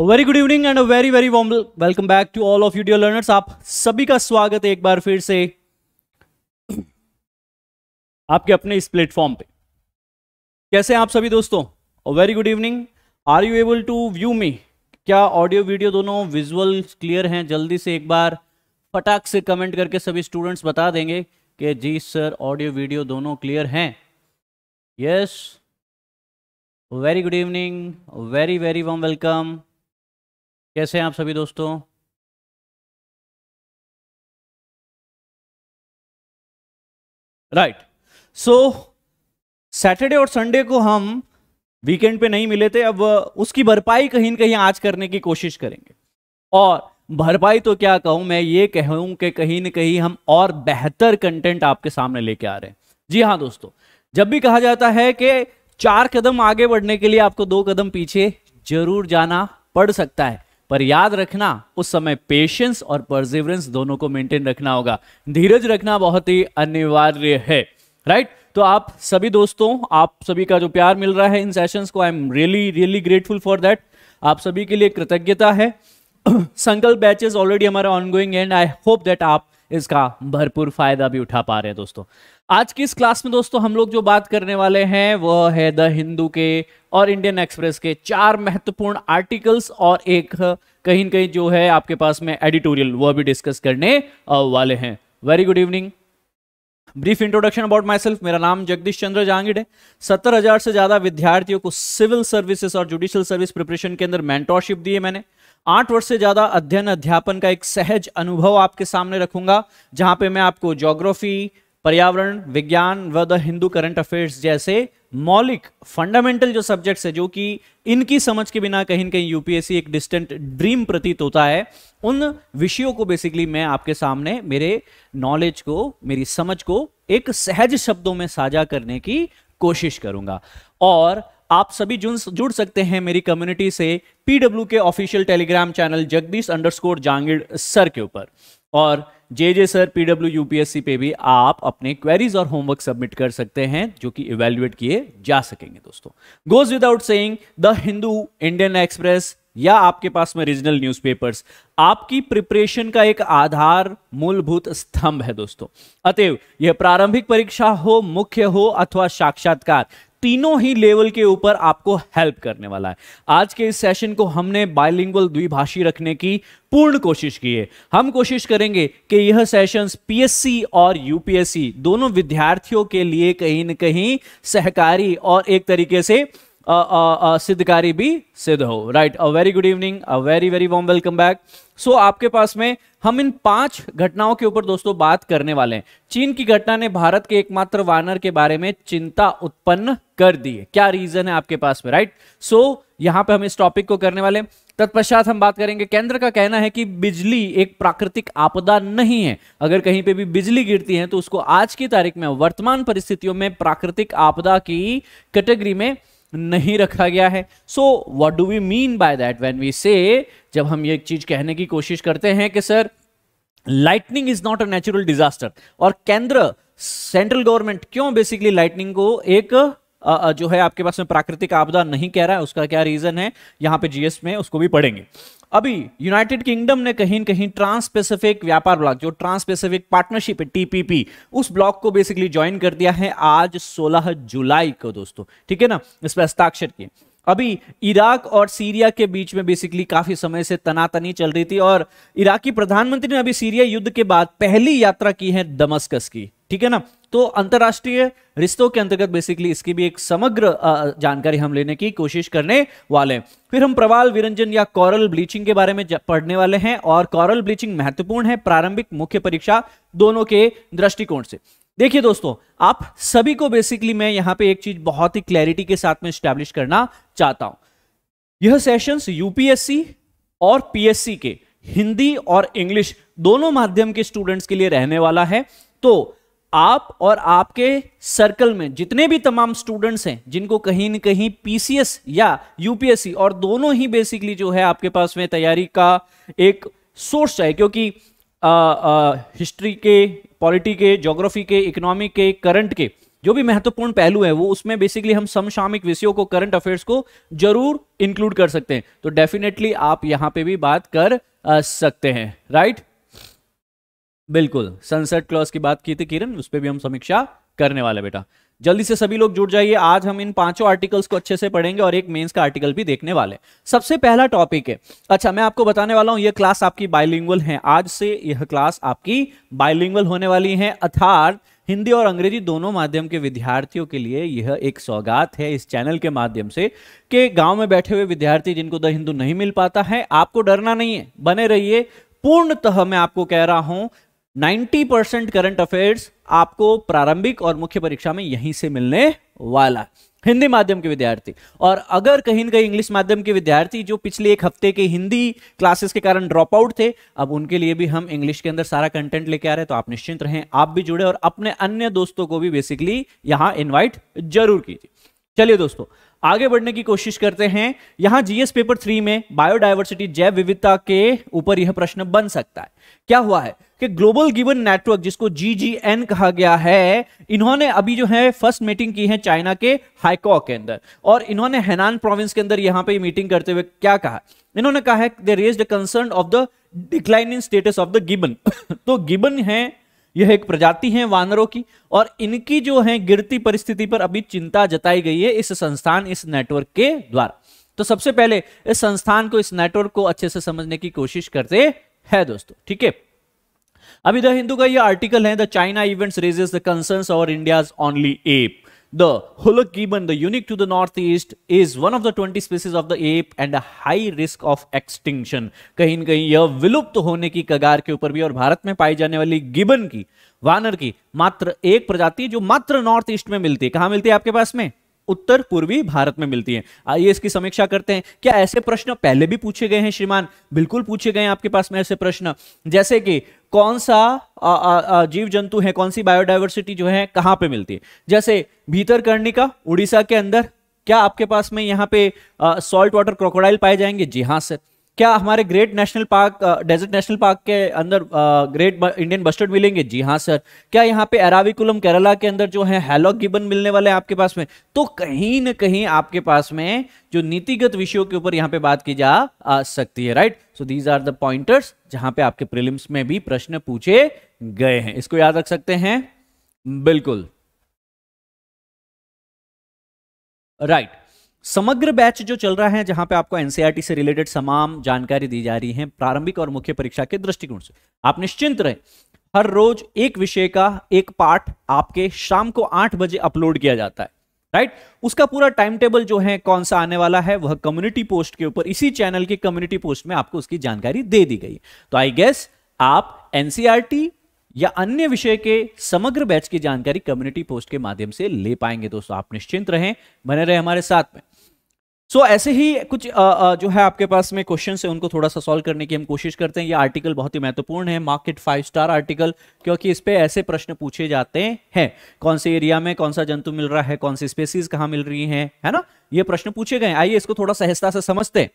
Very good evening and very very warm welcome back to all of यूडियो learners आप सभी का स्वागत है एक बार फिर से आपके अपने इस प्लेटफॉर्म पे कैसे हैं आप सभी दोस्तों very good evening are you able to view me क्या ऑडियो वीडियो दोनों विजुअल क्लियर हैं जल्दी से एक बार फटाक से कमेंट करके सभी स्टूडेंट्स बता देंगे कि जी सर ऑडियो वीडियो दोनों क्लियर हैं yes very good evening very very warm welcome कैसे हैं आप सभी दोस्तों राइट सो सैटरडे और संडे को हम वीकेंड पे नहीं मिले थे अब उसकी भरपाई कहीं ना कहीं आज करने की कोशिश करेंगे और भरपाई तो क्या कहूं मैं ये कहूं कि कहीं ना कहीं हम और बेहतर कंटेंट आपके सामने लेके आ रहे हैं जी हाँ दोस्तों जब भी कहा जाता है कि चार कदम आगे बढ़ने के लिए आपको दो कदम पीछे जरूर जाना पड़ सकता है पर याद रखना उस समय पेशेंस और परसिवरेंस दोनों को मेंटेन रखना होगा धीरज रखना बहुत ही अनिवार्य है राइट right? तो आप सभी दोस्तों आप सभी का जो प्यार मिल रहा है इन सेशंस को I am really really grateful for that आप सभी के लिए कृतज्ञता है संकल्प बैचेस ऑलरेडी हमारा ongoing and I hope that आप इसका भरपूर फायदा भी उठा पा रहे हैं दोस्तों आज की इस क्लास में दोस्तों हम लोग जो बात करने वाले हैं वह है द हिंदू के और इंडियन एक्सप्रेस के चार महत्वपूर्ण आर्टिकल्स और एक कहीं कहीं जो है आपके पास में एडिटोरियल वह भी डिस्कस करने वाले हैं very good evening brief introduction about myself मेरा नाम जगदीश चंद्र जहांगीर है सत्तर हजार से ज्यादा विद्यार्थियों को सिविल सर्विसेज और जुडिशियल सर्विस प्रिपरेशन के अंदर मेंटोरशिप दी है मैंने आठ वर्ष से ज्यादा अध्ययन अध्यापन का एक सहज अनुभव आपके सामने रखूंगा जहां पे मैं आपको ज्योग्राफी पर्यावरण विज्ञान व द हिंदू करंट अफेयर्स जैसे मौलिक फंडामेंटल जो सब्जेक्ट्स है जो कि इनकी समझ के बिना कहीं कहीं यूपीएससी एक डिस्टेंट ड्रीम प्रतीत होता है उन विषयों को बेसिकली मैं आपके सामने मेरे नॉलेज को मेरी समझ को एक सहज शब्दों में साझा करने की कोशिश करूंगा और आप सभी जुड़ जुड़ सकते हैं मेरी कम्युनिटी से पीडब्ल्यू के official telegram channel Jagdish underscore sir के ऊपर और J J sir PW UPSC पे भी आप अपने क्वेरीज और होमवर्क सबमिट कर सकते हैं जो कि इवेल्युएट किए जा सकेंगे दोस्तों goes without saying the Hindu Indian Express या आपके पास में रीजनल न्यूज़पेपर्स आपकी प्रिपरेशन का एक आधार मूलभूत स्तंभ है दोस्तों अतएव यह प्रारंभिक परीक्षा हो मुख्य हो अथवा साक्षात्कार तीनों ही लेवल के ऊपर आपको हेल्प करने वाला है आज के इस सेशन को हमने बायलिंगुअल द्विभाषी रखने की पूर्ण कोशिश की है हम कोशिश करेंगे कि यह सेशन पीएससी और यूपीएससी दोनों विद्यार्थियों के लिए कहीं ना कहीं सहकारी और एक तरीके से सिद्धकारी भी सिद्ध हो right a very good evening a very very warm welcome back so आपके पास में हम इन पांच घटनाओं के ऊपर दोस्तों बात करने वाले हैं चीन की घटना ने भारत के एकमात्र वानर के बारे में चिंता उत्पन्न कर दी है क्या रीजन है आपके पास में राइट सो यहां पे हम इस टॉपिक को करने वाले तत्पश्चात हम बात करेंगे केंद्र का कहना है कि बिजली एक प्राकृतिक आपदा नहीं है अगर कहीं पे भी बिजली गिरती है तो उसको आज की तारीख में वर्तमान परिस्थितियों में प्राकृतिक आपदा की कैटेगरी में नहीं रखा गया है so what do we mean by that when we say जब हम ये चीज कहने की कोशिश करते हैं कि sir lightning is not a natural disaster और केंद्र सेंट्रल गवर्नमेंट क्यों बेसिकली लाइटनिंग को एक जो है आपके पास में प्राकृतिक आपदा नहीं कह रहा है उसका क्या रीजन है यहां पे जीएस में उसको भी पढ़ेंगे अभी यूनाइटेड किंगडम ने कहीं कहीं ट्रांस स्पेसिफिक व्यापार ब्लॉक जो ट्रांस स्पेसिफिक पार्टनरशिप है टीपीपी उस ब्लॉक को बेसिकली ज्वाइन कर दिया है आज 16 जुलाई को दोस्तों ठीक है ना इस पर हस्ताक्षर किए अभी इराक और सीरिया के बीच में बेसिकली काफी समय से तनातनी चल रही थी और इराकी प्रधानमंत्री ने अभी सीरिया युद्ध के बाद पहली यात्रा की है दमस्कस की ठीक है ना तो अंतरराष्ट्रीय रिश्तों के अंतर्गत बेसिकली इसकी भी एक समग्र जानकारी हम लेने की कोशिश करने वाले हैं फिर हम प्रवाल विरंजन या कॉरल ब्लीचिंग के बारे में पढ़ने वाले हैं और कॉरल ब्लीचिंग महत्वपूर्ण है प्रारंभिक मुख्य परीक्षा दोनों के दृष्टिकोण से देखिए दोस्तों आप सभी को बेसिकली मैं यहां पे एक चीज बहुत ही क्लैरिटी के साथ में स्टैब्लिश करना चाहता हूं यह सेशंस यूपीएससी और पीएससी के हिंदी और इंग्लिश दोनों माध्यम के स्टूडेंट्स के लिए रहने वाला है तो आप और आपके सर्कल में जितने भी तमाम स्टूडेंट्स हैं जिनको कहीं ना कहीं पीसीएस या यूपीएससी और दोनों ही बेसिकली जो है आपके पास में तैयारी का एक सोर्स चाहिए क्योंकि हिस्ट्री के पॉलिटी के जोग्राफी के इकोनॉमी के करंट के जो भी महत्वपूर्ण पहलू है वो उसमें बेसिकली हम समसामिक विषयों को करंट अफेयर्स को जरूर इंक्लूड कर सकते हैं तो डेफिनेटली आप यहां पे भी बात कर सकते हैं राइट बिल्कुल सनसेट क्लॉज की बात की थी किरण उस पर भी हम समीक्षा करने वाले बेटा जल्दी से सभी लोग जुड़ जाइए आज हम इन पांचों आर्टिकल्स को अच्छे से पढ़ेंगे और एक मेंस का आर्टिकल भी देखने वाले सबसे पहला टॉपिक है अच्छा मैं आपको बताने वाला हूं यह क्लास आपकी बायलिंगुअल है आज से यह क्लास आपकी बायलिंगुअल होने वाली है अर्थात हिंदी और अंग्रेजी दोनों माध्यम के विद्यार्थियों के लिए यह एक सौगात है इस चैनल के माध्यम से कि गांव में बैठे हुए विद्यार्थी जिनको द हिंदू नहीं मिल पाता है आपको डरना नहीं है बने रहिए पूर्णतः मैं आपको कह रहा हूं 90 परसेंट करंट अफेयर्स आपको प्रारंभिक और मुख्य परीक्षा में यहीं से मिलने वाला हिंदी माध्यम के विद्यार्थी और अगर कहीं ना कहीं इंग्लिश माध्यम के विद्यार्थी जो पिछले एक हफ्ते के हिंदी क्लासेस के कारण ड्रॉप आउट थे अब उनके लिए भी हम इंग्लिश के अंदर सारा कंटेंट लेके आ रहे हैं तो आप निश्चिंत रहें आप भी जुड़े और अपने अन्य दोस्तों को भी बेसिकली यहां इन्वाइट जरूर कीजिए चलिए दोस्तों आगे बढ़ने की कोशिश करते हैं यहां जीएस पेपर थ्री में बायोडाइवर्सिटी जैव विविधता के ऊपर यह प्रश्न बन सकता है क्या हुआ है कि ग्लोबल गिवन नेटवर्क जिसको जीजीएन कहा गया है इन्होंने अभी जो है फर्स्ट मीटिंग की है चाइना के हाईकॉ के अंदर और इन्होंने हेनान प्रोविंस के अंदर यहां पे मीटिंग करते हुए क्या कहा इन्होंने कहा है they raise the concern of the declining status of the gibbon तो गिबन है यह एक प्रजाति है वानरों की और इनकी जो है गिरती परिस्थिति पर अभी चिंता जताई गई है इस संस्थान इस नेटवर्क के द्वारा तो सबसे पहले इस संस्थान को इस नेटवर्क को अच्छे से समझने की कोशिश करते हैं दोस्तों ठीक है अभी द हिंदू का ये आर्टिकल है the China events raises the concerns और India only ape The hulk gibbon, the unique to the northeast, is one of the 20 species of the ape and a high risk of extinction. कहीं न कहीं यह विलुप्त होने की कगार के ऊपर भी और भारत में पाई जाने वाली गिबन की वानर की मात्र एक प्रजाति जो मात्र नॉर्थ ईस्ट में मिलती है कहां मिलती है आपके पास में उत्तर पूर्वी भारत में मिलती है आइए इसकी समीक्षा करते हैं क्या ऐसे प्रश्न पहले भी पूछे गए हैं श्रीमान बिल्कुल पूछे गए हैं आपके पास में ऐसे प्रश्न जैसे कि कौन सा आ, आ, आ, जीव जंतु है कौन सी बायोडाइवर्सिटी जो है कहां पे मिलती है जैसे भीतर कर्णिका उड़ीसा के अंदर क्या आपके पास में यहाँ पे सॉल्ट वाटर क्रोकोडाइल पाए जाएंगे जी हाँ सर क्या हमारे great national park desert national park के अंदर ग्रेट इंडियन बस्टर्ड मिलेंगे जी हाँ सर क्या यहाँ पे एराविकुलम केरला के अंदर जो है हेलॉक गिबन मिलने वाले हैं आपके पास में तो कहीं ना कहीं आपके पास में जो नीतिगत विषयों के ऊपर यहाँ पे बात की जा आ सकती है right so these are the pointers जहां पे आपके प्रिलिम्स में भी प्रश्न पूछे गए हैं इसको याद रख सकते हैं बिल्कुल राइट right. समग्र बैच जो चल रहा है जहां पे आपको एनसीईआरटी e से रिलेटेड तमाम जानकारी दी जा रही है प्रारंभिक और मुख्य परीक्षा के दृष्टिकोण से आप निश्चिंत रहे हर रोज एक विषय का एक पाठ आपके शाम को आठ बजे अपलोड किया जाता है राइट उसका पूरा टाइम टेबल जो है कौन सा आने वाला है वह कम्युनिटी पोस्ट के ऊपर इसी चैनल की कम्युनिटी पोस्ट में आपको उसकी जानकारी दे दी गई तो आई गेस आप एनसीआरटी e या अन्य विषय के समग्र बैच की जानकारी कम्युनिटी पोस्ट के माध्यम से ले पाएंगे दोस्तों आप निश्चिंत रहें बने रहे हमारे साथ में सो so, ऐसे ही कुछ आ, आ, जो है आपके पास में क्वेश्चन है उनको थोड़ा सा सॉल्व करने की हम कोशिश करते हैं ये आर्टिकल बहुत ही महत्वपूर्ण है मार्केट फाइव स्टार आर्टिकल क्योंकि इस पर ऐसे प्रश्न पूछे जाते हैं कौन से एरिया में कौन सा जंतु मिल रहा है कौन सी स्पेसीज कहाँ मिल रही हैं है ना ये प्रश्न पूछे गए आइए इसको थोड़ा सहजता से समझते हैं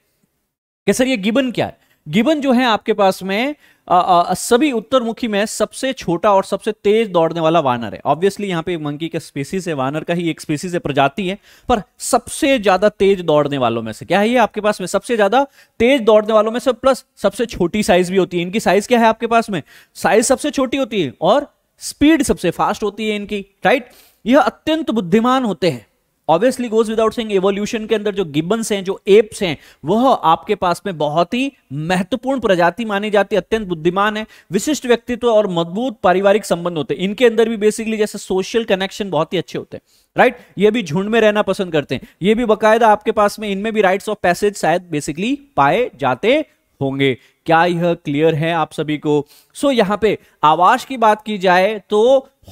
कि सर ये गिबन क्या है गिबन जो है आपके पास में आ, आ, सभी उत्तरमुखी में सबसे छोटा और सबसे तेज दौड़ने वाला वानर है ऑब्वियसली यहाँ पे मंकी का स्पेसीज है वानर का ही एक स्पेसीज है प्रजाति है पर सबसे ज्यादा तेज दौड़ने वालों में से क्या है ये आपके पास में सबसे ज्यादा तेज दौड़ने वालों में से प्लस सबसे छोटी साइज भी होती है इनकी साइज क्या है आपके पास में साइज सबसे छोटी होती है और स्पीड सबसे फास्ट होती है इनकी राइट यह अत्यंत बुद्धिमान होते हैं obviously goes without saying evolution के अंदर जो गिब्बन्स हैं जो एप्स हैं वह आपके पास में बहुत ही महत्वपूर्ण प्रजाति मानी जाती है अत्यंत बुद्धिमान है विशिष्ट व्यक्तित्व और मजबूत पारिवारिक संबंध होते हैं इनके अंदर भी बेसिकली जैसे सोशल कनेक्शन बहुत ही अच्छे होते हैं राइट ये भी झुंड में रहना पसंद करते हैं ये भी बकायदा आपके पास में इनमें भी राइट्स ऑफ पैसेज शायद बेसिकली पाए जाते होंगे क्या यह क्लियर है आप सभी को सो so, यहां पे आवास की बात की जाए तो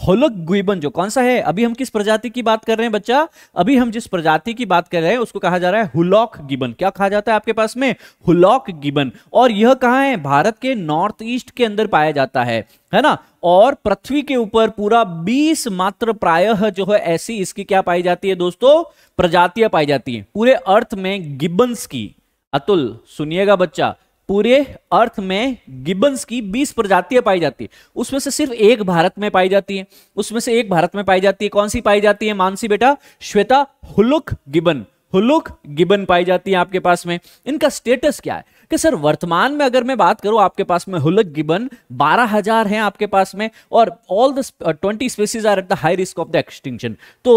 होलक जो कौन सा है अभी हम किस प्रजाति की बात कर रहे हैं बच्चा अभी हम जिस प्रजाति की बात कर रहे हैं उसको कहा जा रहा है हुलॉक गिबन क्या कहा जाता है आपके पास में हुलॉक गिबन और यह कहा है भारत के नॉर्थ ईस्ट के अंदर पाया जाता है है ना और पृथ्वी के ऊपर पूरा 20 मात्र प्रायः जो है ऐसी इसकी क्या पाई जाती है दोस्तों प्रजातियां पाई जाती है पूरे अर्थ में गिबंस की अतुल सुनिएगा बच्चा पूरे अर्थ में गिबन्स की 20 प्रजातियां पाई जाती है उसमें से सिर्फ एक भारत में पाई जाती है उसमें से एक भारत में पाई जाती है कौन सी पाई जाती है मानसी बेटा Shweta hoolock gibbon hoolock gibbon पाई जाती है आपके पास में इनका स्टेटस क्या है कि सर वर्तमान में अगर मैं बात करूं आपके पास में हुलक गिबन 12000 हैं आपके पास में और all the twenty species are at the high risk of the extinction तो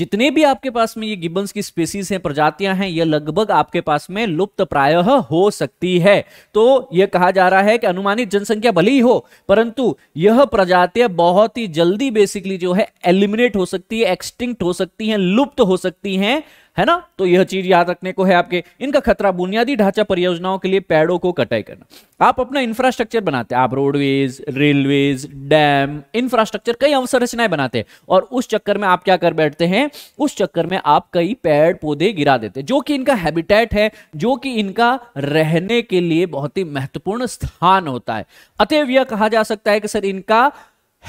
जितने भी आपके पास में ये गिबन्स की स्पेसीज हैं प्रजातियां हैं ये लगभग आपके पास में लुप्त प्राय हो सकती है तो यह कहा जा रहा है कि अनुमानित जनसंख्या भले हो परंतु यह प्रजातियां बहुत ही जल्दी बेसिकली जो है एलिमिनेट हो सकती है एक्सटिंक्ट हो सकती है लुप्त हो सकती हैं है ना तो यह चीज याद रखने को है आपके इनका खतरा बुनियादी ढांचा परियोजनाओं के लिए पेड़ों को कटाई करना आप अपना इंफ्रास्ट्रक्चर बनाते हैं आप रोडवेज रेलवेज डैम इंफ्रास्ट्रक्चर कई अवसंरचनाएं बनाते हैं और उस चक्कर में आप क्या कर बैठते हैं उस चक्कर में आप कई पेड़ पौधे गिरा देते हैं जो कि इनका हैबिटेट है जो कि इनका रहने के लिए बहुत ही महत्वपूर्ण स्थान होता है अतएव यह कहा जा सकता है कि सर इनका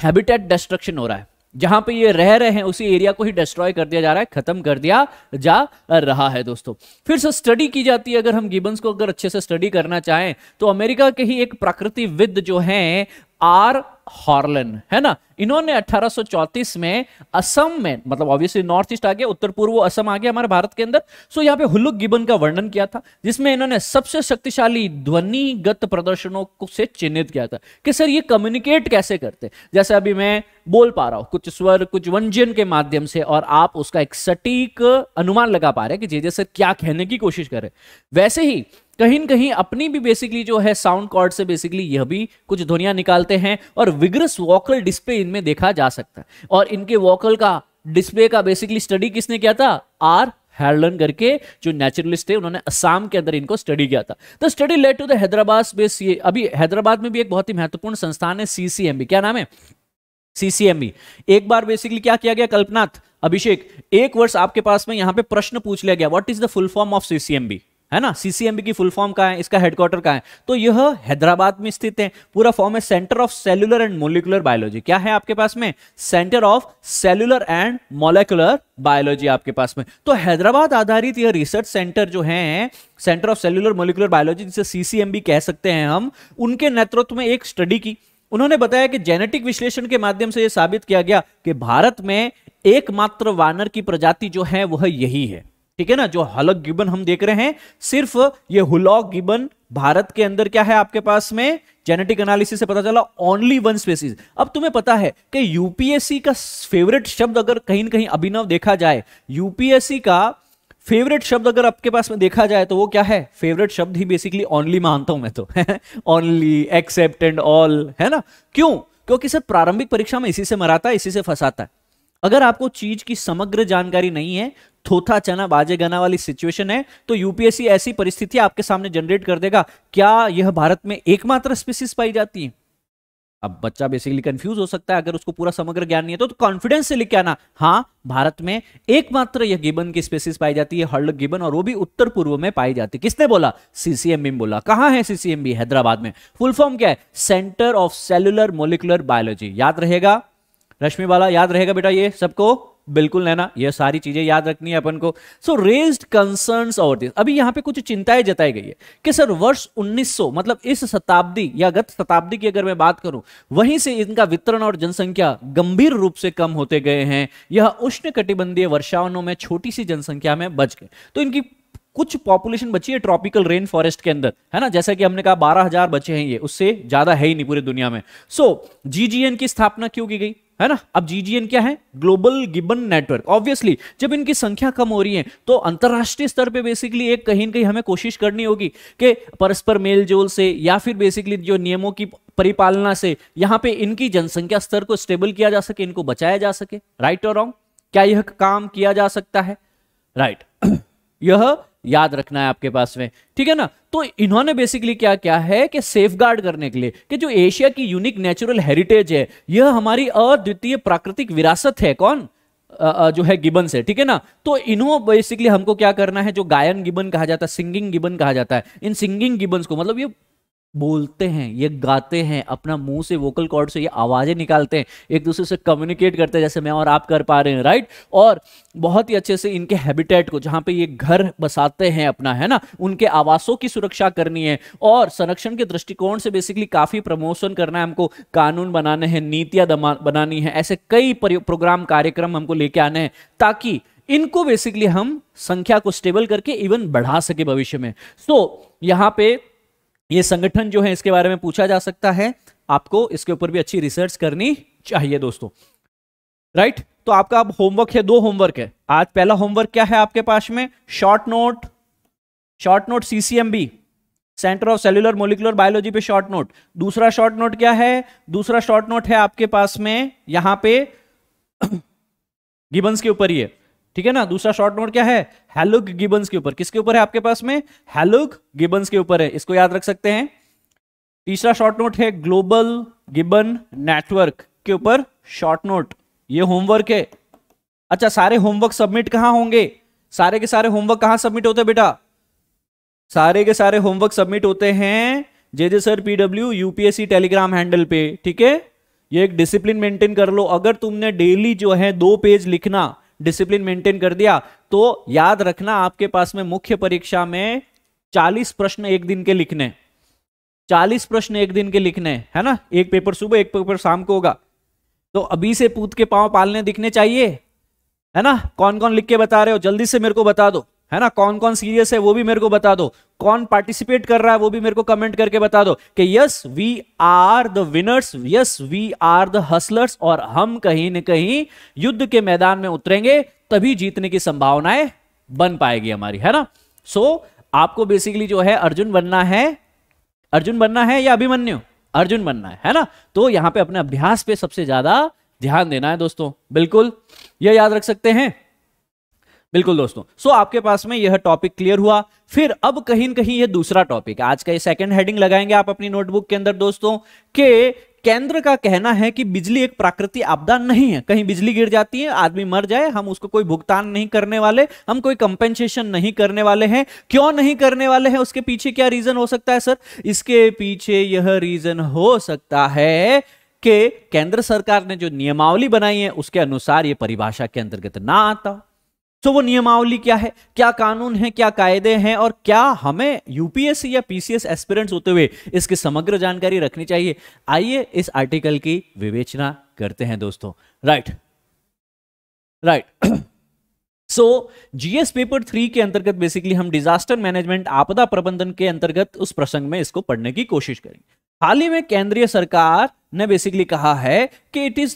हैबिटेट डिस्ट्रक्शन हो रहा है जहां पे ये रह रहे हैं उसी एरिया को ही डिस्ट्रॉय कर दिया जा रहा है खत्म कर दिया जा रहा है दोस्तों फिर से स्टडी की जाती है अगर हम गिबन्स को अगर अच्छे से स्टडी करना चाहें तो अमेरिका के ही एक प्राकृतिक विद जो हैं आर हॉर्लन है ना इन्होंने 1834 में असम में मतलब ऑब्वियसली नॉर्थ ईस्ट आ गया उत्तर पूर्व असम आ गया हमारे भारत के अंदर सो यहाँ पे हुलुक गिबन का वर्णन किया था जिसमें इन्होंने सबसे शक्तिशाली ध्वनिगत प्रदर्शनों को से चिन्हित किया था कि सर ये कम्युनिकेट कैसे करते जैसे अभी मैं बोल पा रहा हूं कुछ स्वर कुछ व्यंजन के माध्यम से और आप उसका एक सटीक अनुमान लगा पा रहे हैं कि जे जे सर क्या कहने की कोशिश करें वैसे ही कहीं न कहीं अपनी भी बेसिकली जो है साउंड कॉर्ड से बेसिकली यह भी कुछ ध्वनियां निकालते हैं और विग्रस वोकल डिस्प्ले इनमें देखा जा सकता है और इनके वोकल का डिस्प्ले का बेसिकली स्टडी किसने किया था आर हेरलन करके जो नेचुरलिस्ट थे उन्होंने असम के अंदर इनको स्टडी किया था तो study late to Hyderabad Hyderabad base ये अभी हैदराबाद में भी एक बहुत ही महत्वपूर्ण संस्थान है सीसीएमबी क्या नाम है सीसीएमबी एक बार बेसिकली क्या किया गया कल्पनाथ अभिषेक एक वर्ष आपके पास में यहां पे प्रश्न पूछ लिया गया what is the full form of CCMB है ना सीसीएमबी की फुल फॉर्म कहा है इसका हेडक्वार्टर कहा है तो यह हैदराबाद में स्थित है पूरा फॉर्म है centre of cellular and molecular biology क्या है आपके पास में centre of cellular and molecular biology आपके पास में तो हैदराबाद आधारित यह रिसर्च सेंटर जो है centre of cellular molecular biology जिसे सीसीएमबी कह सकते हैं हम उनके नेतृत्व में एक स्टडी की उन्होंने बताया कि जेनेटिक विश्लेषण के माध्यम से यह साबित किया गया कि भारत में एकमात्र वानर की प्रजाति जो है वह यही है ठीक है ना जो हलक गिबन हम देख रहे हैं सिर्फ ये हुलॉक गिबन भारत के अंदर क्या है आपके पास में जेनेटिक एनालिसिस से पता चला ओनली वन स्पेसीज अब तुम्हें पता है कि यूपीएससी का फेवरेट शब्द अगर कहीं कहीं अभिनव देखा जाए यूपीएससी का फेवरेट शब्द अगर आपके पास में देखा जाए तो वो क्या है फेवरेट शब्द ही बेसिकली ओनली मानता हूं मैं तो ओनली एक्सेप्ट एंड ऑल है ना क्यों क्योंकि सर प्रारंभिक परीक्षा में इसी से मराता है इसी से फंसाता है अगर आपको चीज की समग्र जानकारी नहीं है थोथा चना बाजे गना वाली सिचुएशन है तो यूपीएससी ऐसी परिस्थिति आपके सामने जनरेट कर देगा क्या यह भारत में एकमात्र स्पीसीज पाई जाती है अब बच्चा बेसिकली कंफ्यूज हो सकता है अगर उसको पूरा समग्र ज्ञान नहीं है तो कॉन्फिडेंस तो से लिख आना हाँ भारत में एकमात्र यह गिबन की स्पेसिस पाई जाती है हर्ड गिबन और वो भी उत्तर पूर्व में पाई जाती है किसने बोला सीसीएमबी में बोला कहां है सीसीएमबी हैदराबाद में फुल फॉर्म क्या है centre of cellular molecular biology याद रहेगा रश्मि वाला याद रहेगा बेटा ये सबको बिल्कुल नैना ये सारी चीजें याद रखनी है अपन को सो रेज कंसर्न और दिस अभी यहां पे कुछ चिंताएं जताई गई है कि सर वर्ष 1900 मतलब इस शताब्दी या गत शताब्दी की अगर मैं बात करूं वहीं से इनका वितरण और जनसंख्या गंभीर रूप से कम होते गए हैं यह उष्ण कटिबंधीय वर्षावनों में छोटी सी जनसंख्या में बच गए तो इनकी कुछ पॉपुलेशन बची है ट्रॉपिकल रेन फॉरेस्ट के अंदर है ना जैसा कि हमने कहा बारह हजार बचे हैं ये उससे ज्यादा है ही नहीं पूरी दुनिया में सो so, जीजीएन की स्थापना क्यों की गई है ना अब जीजीएन क्या है ग्लोबल गिबन नेटवर्क ऑब्वियसली जब इनकी संख्या कम हो रही है तो अंतरराष्ट्रीय स्तर पे बेसिकली एक कहीं ना कहीं हमें कोशिश करनी होगी कि परस्पर मेल जोल से या फिर बेसिकली जो नियमों की परिपालना से यहां पे इनकी जनसंख्या स्तर को स्टेबल किया जा सके इनको बचाया जा सके राइट और रॉन्ग क्या यह काम किया जा सकता है राइट right. यह याद रखना है आपके पास में ठीक है ना तो इन्होंने बेसिकली क्या क्या है कि सेफ करने के लिए कि जो एशिया की यूनिक नेचुरल हेरिटेज है यह हमारी अद्वितीय प्राकृतिक विरासत है कौन जो है गिबन से ठीक है ना तो इन्हों बेसिकली हमको क्या करना है जो गायन गिबन कहा जाता है सिंगिंग गिबन कहा जाता है इन सिंगिंग गिबन को मतलब ये बोलते हैं ये गाते हैं अपना मुंह से वोकल कॉर्ड से ये आवाज़ें निकालते हैं एक दूसरे से कम्युनिकेट करते हैं जैसे मैं और आप कर पा रहे हैं राइट और बहुत ही अच्छे से इनके हैबिटेट को जहाँ पे ये घर बसाते हैं अपना है ना उनके आवासों की सुरक्षा करनी है और संरक्षण के दृष्टिकोण से बेसिकली काफ़ी प्रमोशन करना है हमको कानून बनाने हैं नीतियां बनानी है ऐसे कई प्रोग्राम कार्यक्रम हमको लेके आने हैं ताकि इनको बेसिकली हम संख्या को स्टेबल करके इवन बढ़ा सके भविष्य में सो so, यहाँ पे ये संगठन जो है इसके बारे में पूछा जा सकता है आपको इसके ऊपर भी अच्छी रिसर्च करनी चाहिए दोस्तों राइट right? तो आपका अब होमवर्क है दो होमवर्क है आज पहला होमवर्क क्या है आपके पास में short note short note CCMB centre of cellular molecular biology पे शॉर्ट नोट दूसरा शॉर्ट नोट क्या है दूसरा शॉर्ट नोट है आपके पास में यहां पे गिबंस के ऊपर ही है ठीक है ना दूसरा शॉर्ट नोट क्या है हेलुक गिबन्स के ऊपर किसके ऊपर है आपके पास में हेलुक गिबन्स के ऊपर है इसको याद रख सकते हैं तीसरा शॉर्ट नोट है ग्लोबल गिबन नेटवर्क के ऊपर शॉर्ट नोट ये होमवर्क है अच्छा सारे होमवर्क सबमिट कहां होंगे सारे के सारे होमवर्क कहां सबमिट होते हैं बेटा सारे के सारे होमवर्क सबमिट होते हैं J J sir PW UPSC Telegram handle पे ठीक है ये एक डिसिप्लिन मेंटेन कर लो अगर तुमने डेली जो है दो पेज लिखना डिसिप्लिन मेंटेन कर दिया तो याद रखना आपके पास में मुख्य परीक्षा में चालीस प्रश्न एक दिन के लिखने चालीस प्रश्न एक दिन के लिखने है ना एक पेपर सुबह एक पेपर शाम को होगा तो अभी से पूत के पांव पालने दिखने चाहिए है ना कौन कौन लिख के बता रहे हो जल्दी से मेरे को बता दो है ना कौन कौन सीरियस है वो भी मेरे को बता दो कौन पार्टिसिपेट कर रहा है वो भी मेरे को कमेंट करके बता दो कि yes we are the winners yes we are the hustlers और हम कहीं न कहीं युद्ध के मैदान में उतरेंगे तभी जीतने की संभावनाएं बन पाएगी हमारी है ना सो so, आपको बेसिकली जो है अर्जुन बनना है अर्जुन बनना है या अभिमन्यु अर्जुन बनना है है ना तो यहां पे अपने अभ्यास पे सबसे ज्यादा ध्यान देना है दोस्तों बिल्कुल यह याद रख सकते हैं बिल्कुल दोस्तों सो so, आपके पास में यह टॉपिक क्लियर हुआ फिर अब कहीं ना कहीं यह दूसरा टॉपिक आज का ये सेकंड हेडिंग लगाएंगे आप अपनी नोटबुक के अंदर दोस्तों के केंद्र का कहना है कि बिजली एक प्राकृतिक आपदा नहीं है कहीं बिजली गिर जाती है आदमी मर जाए हम उसको कोई भुगतान नहीं करने वाले हम कोई कंपेंसेशन नहीं करने वाले हैं क्यों नहीं करने वाले हैं उसके पीछे क्या रीजन हो सकता है सर इसके पीछे यह रीजन हो सकता है कि केंद्र सरकार ने जो नियमावली बनाई है उसके अनुसार यह परिभाषा के अंतर्गत ना आता तो वो नियमावली क्या है क्या कानून है क्या कायदे हैं और क्या हमें यूपीएससी या पीसीएस एस्पिरेंट्स होते हुए इसकी समग्र जानकारी रखनी चाहिए आइए इस आर्टिकल की विवेचना करते हैं दोस्तों right right so GS paper three के अंतर्गत बेसिकली हम डिजास्टर मैनेजमेंट आपदा प्रबंधन के अंतर्गत उस प्रसंग में इसको पढ़ने की कोशिश करेंगे हाल ही में केंद्रीय सरकार ने बेसिकली कहा है कि it is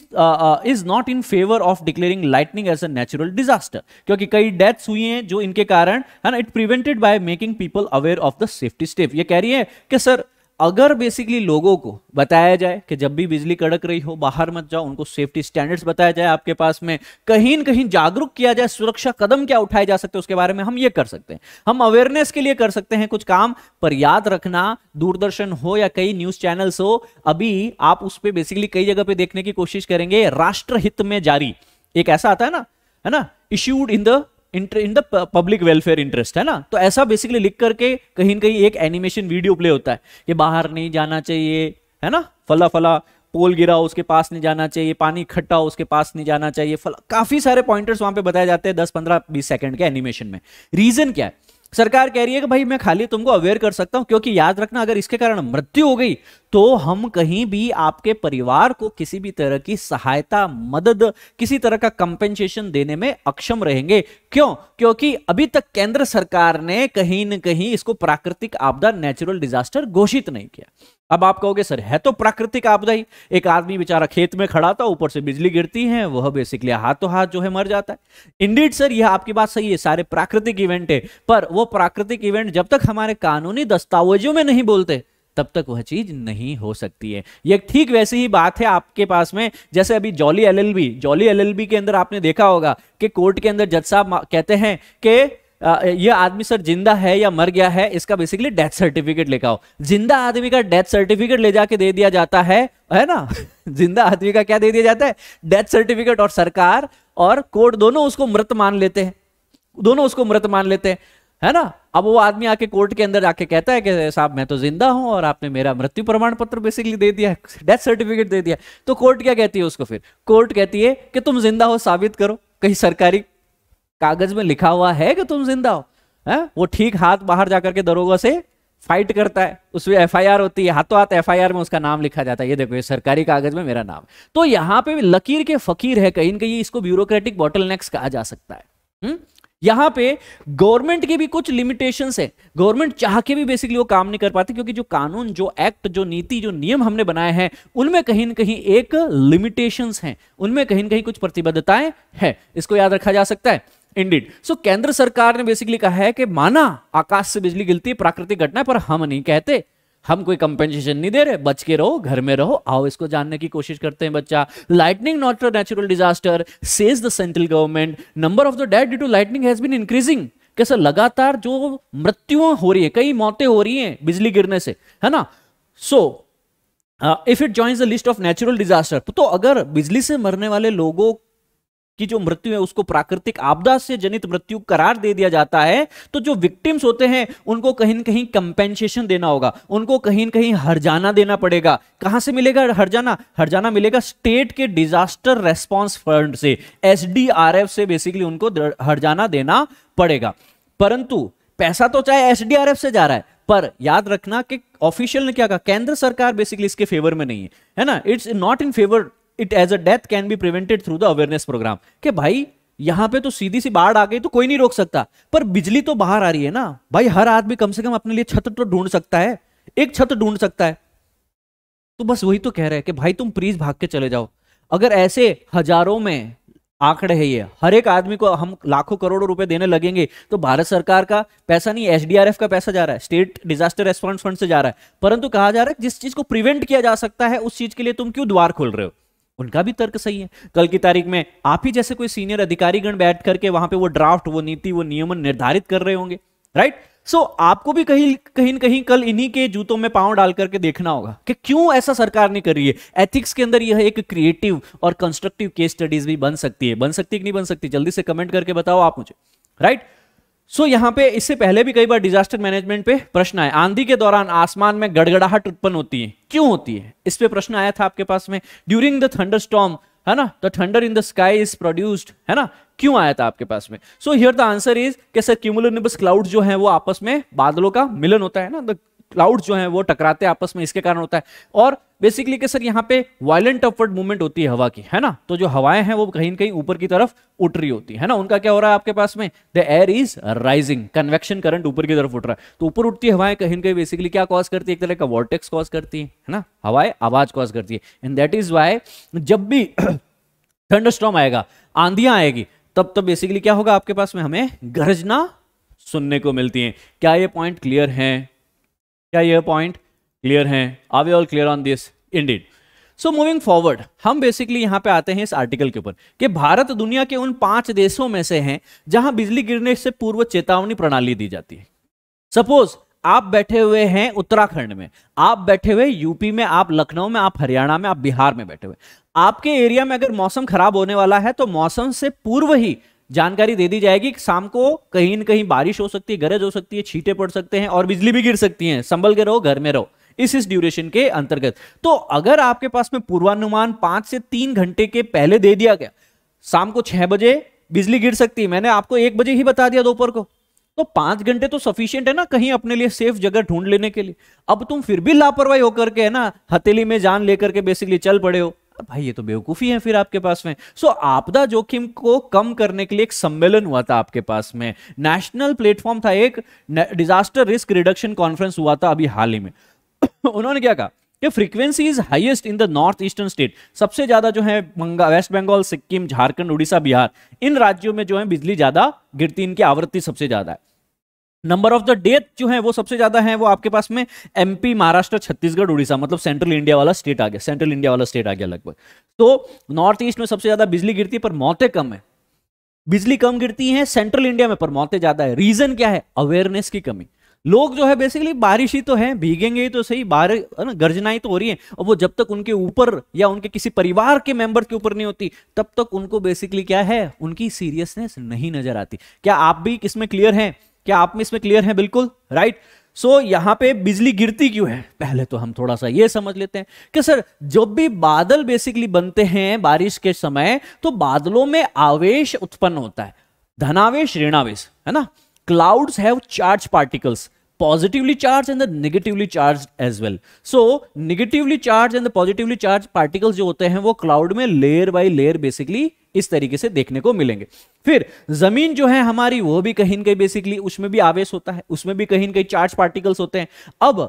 is not in favour of declaring lightning as a natural disaster क्योंकि कई डेथ्स हुई हैं जो इनके कारण है ना it prevented by making people aware of the safety step ये कह रही है कि सर अगर बेसिकली लोगों को बताया जाए कि जब भी बिजली कड़क रही हो बाहर मत जाओ उनको सेफ्टी स्टैंडर्ड्स बताया जाए आपके पास में कहीं न कहीं जागरूक किया जाए सुरक्षा कदम क्या उठाए जा सकते हैं उसके बारे में हम ये कर सकते हैं हम अवेयरनेस के लिए कर सकते हैं कुछ काम पर याद रखना दूरदर्शन हो या कई न्यूज चैनल्स हो अभी आप उस पर बेसिकली कई जगह पर देखने की कोशिश करेंगे राष्ट्रहित में जारी एक ऐसा आता है ना है ना issued in the in the public welfare interest है ना तो ऐसा बेसिकली लिख करके कहीं ना कहीं एक एनिमेशन वीडियो प्ले होता है कि बाहर नहीं जाना चाहिए है ना फला फला पोल गिरा उसके पास नहीं जाना चाहिए पानी इकट्ठा हो उसके पास नहीं जाना चाहिए फला काफी सारे पॉइंटर्स वहां पे बताए जाते हैं दस पंद्रह बीस सेकंड के एनिमेशन में रीजन क्या है सरकार कह रही है कि भाई मैं खाली तुमको अवेयर कर सकता हूं क्योंकि याद रखना अगर इसके कारण मृत्यु हो गई तो हम कहीं भी आपके परिवार को किसी भी तरह की सहायता मदद किसी तरह का कंपेंसेशन देने में अक्षम रहेंगे क्यों क्योंकि अभी तक केंद्र सरकार ने कहीं न कहीं इसको प्राकृतिक आपदा नेचुरल डिजास्टर घोषित नहीं किया अब आप कहोगे सर है तो प्राकृतिक आपदा ही एक आदमी बेचारा खेत में खड़ा था ऊपर से बिजली गिरती है वह बेसिकली हाथों हाथ जो है मर जाता है इंडीड सर यह आपकी बात सही है सारे प्राकृतिक इवेंट है पर वो प्राकृतिक इवेंट जब तक हमारे कानूनी दस्तावेजों में नहीं बोलते तब तक वह चीज नहीं हो सकती है यह ठीक वैसी ही बात है आपके पास में जैसे अभी जॉली एलएलबी जॉली एलएलबी के अंदर आपने देखा होगा कि कोर्ट के अंदर जज साहब कहते हैं कि यह आदमी सर जिंदा है या मर गया है इसका बेसिकली डेथ सर्टिफिकेट लेकर आओ जिंदा आदमी का डेथ सर्टिफिकेट ले जाके दे दिया जाता है है ना जिंदा आदमी का क्या दे दिया जाता है डेथ सर्टिफिकेट और सरकार और कोर्ट दोनों उसको मृत मान लेते हैं दोनों उसको मृत मान लेते हैं है ना अब वो आदमी आके कोर्ट के अंदर आके कहता है कि साहब मैं तो जिंदा हूं और आपने मेरा मृत्यु प्रमाण पत्र बेसिकली दे दिया है डेथ सर्टिफिकेट दे दिया तो कोर्ट क्या कहती है उसको फिर कोर्ट कहती है कि तुम जिंदा हो साबित करो कहीं सरकारी कागज में लिखा हुआ है कि तुम जिंदा हो है? वो ठीक हाथ बाहर जाकर के दरोगा से फाइट करता है उसमें एफ होती है हाथों हाथ एफ में उसका नाम लिखा जाता है ये देखो ये सरकारी कागज में मेरा नाम तो यहाँ पे लकीर के फकीर है कहीं ना कहीं इसको ब्यूरोक्रेटिक बॉटल कहा जा सकता है हुँ? यहां पे गवर्नमेंट के भी कुछ लिमिटेशंस है गवर्नमेंट चाह के भी बेसिकली वो काम नहीं कर पाती क्योंकि जो कानून जो एक्ट जो नीति जो नियम हमने बनाए हैं उनमें कहीं ना कहीं एक लिमिटेशंस हैं उनमें कहीं ना कहीं कुछ प्रतिबद्धताएं हैं इसको याद रखा जा सकता है इंडिड सो so, केंद्र सरकार ने बेसिकली कहा है कि माना आकाश से बिजली गिलती है प्राकृतिक घटना पर हम नहीं कहते हम कोई कंपेंसेशन नहीं दे रहे बच के रहो घर में रहो आओ इसको जानने की कोशिश करते हैं बच्चा lightning not a natural disaster says the central government number of the dead due to lightning has been increasing कैसे लगातार जो मृत्युएं हो रही है कई मौतें हो रही हैं बिजली गिरने से है ना so if it joins the list of natural disaster तो अगर बिजली से मरने वाले लोगों की जो मृत्यु है उसको प्राकृतिक आपदा से जनित मृत्यु करार दे दिया जाता है तो जो विक्टिम्स होते हैं उनको कहीं ना कहीं कंपेंसेशन देना होगा उनको कहीं ना कहीं हरजाना देना पड़ेगा कहां से मिलेगा हरजाना हरजाना मिलेगा स्टेट के डिजास्टर रेस्पॉन्स फंड से एस से बेसिकली उनको हरजाना देना पड़ेगा परंतु पैसा तो चाहे एस से जा रहा है पर याद रखना कि ऑफिशियल ने क्या कहा केंद्र सरकार बेसिकली इसके फेवर में नहीं है है ना it's not in favour it as a death can be prevented through the awareness programme के भाई यहां पे तो सीधी सी बाढ़ आ गई तो कोई नहीं रोक सकता पर बिजली तो बाहर आ रही है ना भाई हर आदमी कम से कम अपने लिए छत तो ढूंढ सकता है एक छत ढूंढ सकता है तो बस वही तो कह रहे हैं कि भाई तुम प्लीज भाग के चले जाओ अगर ऐसे हजारों में आंकड़े है ये हर एक आदमी को हम लाखों करोड़ों रुपए देने लगेंगे तो भारत सरकार का पैसा नहीं एसडीआरएफ का पैसा जा रहा है स्टेट डिजास्टर रेस्पॉन्स फंड से जा रहा है परंतु कहा जा रहा है जिस चीज को प्रिवेंट किया जा सकता है उस चीज के लिए तुम क्यों द्वार खोल रहे हो उनका भी तर्क सही है कल की तारीख में आप ही जैसे कोई सीनियर अधिकारीगण बैठ करके वहां पे वो ड्राफ्ट वो नीति वो नियमन निर्धारित कर रहे होंगे राइट सो so, आपको भी कहीं कहीं ना कहीं कल इन्हीं के जूतों में पांव डाल करके देखना होगा कि क्यों ऐसा सरकार नहीं कर रही है एथिक्स के अंदर यह एक क्रिएटिव और कंस्ट्रक्टिव केस स्टडीज भी बन सकती है बन सकती है कि नहीं बन सकती जल्दी से कमेंट करके बताओ आप मुझे राइट right? सो so, यहाँ पे इससे पहले भी कई बार डिजास्टर मैनेजमेंट पे प्रश्न आए आंधी के दौरान आसमान में गड़गड़ाहट उत्पन्न होती है क्यों होती है इस पे प्रश्न आया था आपके पास में ड्यूरिंग द थंडर स्टॉम है ना the thunder in the sky is produced है ना क्यों आया था आपके पास में so here the answer is के सर क्यूमुलोनिबस क्लाउड जो है वो आपस में बादलों का मिलन होता है ना द क्लाउड जो है वो टकराते आपस में इसके कारण होता है और बेसिकली सर यहाँ पे वायलेंट अपवर्ड मूवमेंट होती है हवा की है ना तो जो हवाएं हैं वो कहीं कहीं ऊपर की तरफ उठ रही होती है ना उनका क्या हो रहा है आपके पास में the air is rising convection current ऊपर की तरफ उठ रहा है तो ऊपर उठती हवाएं कहीं कहीं बेसिकली क्या कॉज करती है एक तरह का वॉर्टेक्स कॉज करती है ना हवाएं आवाज कॉज करती है एंड दैट इज वाई जब भी स्ट्रॉम आएगा आंधियां आएगी तब तब बेसिकली क्या होगा आपके पास में हमें गरजना सुनने को मिलती है क्या ये पॉइंट क्लियर है क्या यह पॉइंट क्लियर हैं are we all clear on this indeed so moving forward हम बेसिकली यहाँ पे आते हैं इस आर्टिकल के ऊपर कि भारत दुनिया के उन पांच देशों में से हैं जहां बिजली गिरने से पूर्व चेतावनी प्रणाली दी जाती है सपोज आप बैठे हुए हैं उत्तराखंड में आप बैठे हुए यूपी में आप लखनऊ में आप हरियाणा में आप बिहार में बैठे हुए आपके एरिया में अगर मौसम खराब होने वाला है तो मौसम से पूर्व ही जानकारी दे दी जाएगी कि शाम को कहीं न कहीं बारिश हो सकती है गरज हो सकती है छीटे पड़ सकते हैं और बिजली भी गिर सकती है संभल के रहो घर में रहो इस इस ड्यूरेशन के अंतर्गत तो अगर आपके पास में पूर्वानुमान पांच से तीन घंटे के पहले दे दिया गया शाम को छह बजे बिजली गिर सकती है मैंने आपको एक बजे ही बता दिया दोपहर को तो पांच घंटे तो सफिशियंट है ना कहीं अपने लिए सेफ जगह ढूंढ लेने के लिए अब तुम फिर भी लापरवाही होकर के है ना हथेली में जान लेकर के बेसिकली चल पड़े हो भाई ये तो बेवकूफी है फिर आपके पास में सो so, आपदा जोखिम को कम करने के लिए एक सम्मेलन हुआ था आपके पास में नेशनल प्लेटफॉर्म था एक डिजास्टर रिस्क रिडक्शन कॉन्फ्रेंस हुआ था अभी हाल ही में उन्होंने क्या कहा कि frequency is highest in the north eastern state सबसे ज्यादा जो है वेस्ट बंगाल सिक्किम झारखंड उड़ीसा बिहार इन राज्यों में जो है बिजली ज्यादा गिरती इनकी आवृत्ति सबसे ज्यादा है नंबर ऑफ द डेथ जो है वो सबसे ज्यादा है वो आपके पास में एमपी महाराष्ट्र छत्तीसगढ़ उड़ीसा मतलब सेंट्रल इंडिया वाला स्टेट आ गया सेंट्रल इंडिया वाला स्टेट आ गया लगभग तो नॉर्थ ईस्ट में सबसे ज्यादा बिजली गिरती है पर मौतें कम है बिजली कम गिरती है सेंट्रल इंडिया में पर मौतें ज्यादा है रीजन क्या है अवेयरनेस की कमी लोग जो है बेसिकली बारिश ही तो है भीगेंगे ही तो सही बार ना गर्जना ही तो हो रही है और वो जब तक उनके ऊपर या उनके किसी परिवार के मेंबर के ऊपर नहीं होती तब तक उनको बेसिकली क्या है उनकी सीरियसनेस नहीं नजर आती क्या आप भी इसमें क्लियर हैं क्या आप में इसमें क्लियर हैं बिल्कुल राइट सो so, यहां पे बिजली गिरती क्यों है पहले तो हम थोड़ा सा ये समझ लेते हैं कि सर जब भी बादल बेसिकली बनते हैं बारिश के समय तो बादलों में आवेश उत्पन्न होता है धनावेश ऋणावेश है ना clouds have charged particles positively charged and the negatively charged as well. So negatively charged and the positively charged particles जो होते हैं वो cloud में layer by layer basically इस तरीके से देखने को मिलेंगे फिर जमीन जो है हमारी वो भी कहीं ना कहीं बेसिकली उसमें भी आवेश होता है उसमें भी कहीं ना कहीं चार्ज पार्टिकल्स होते हैं अब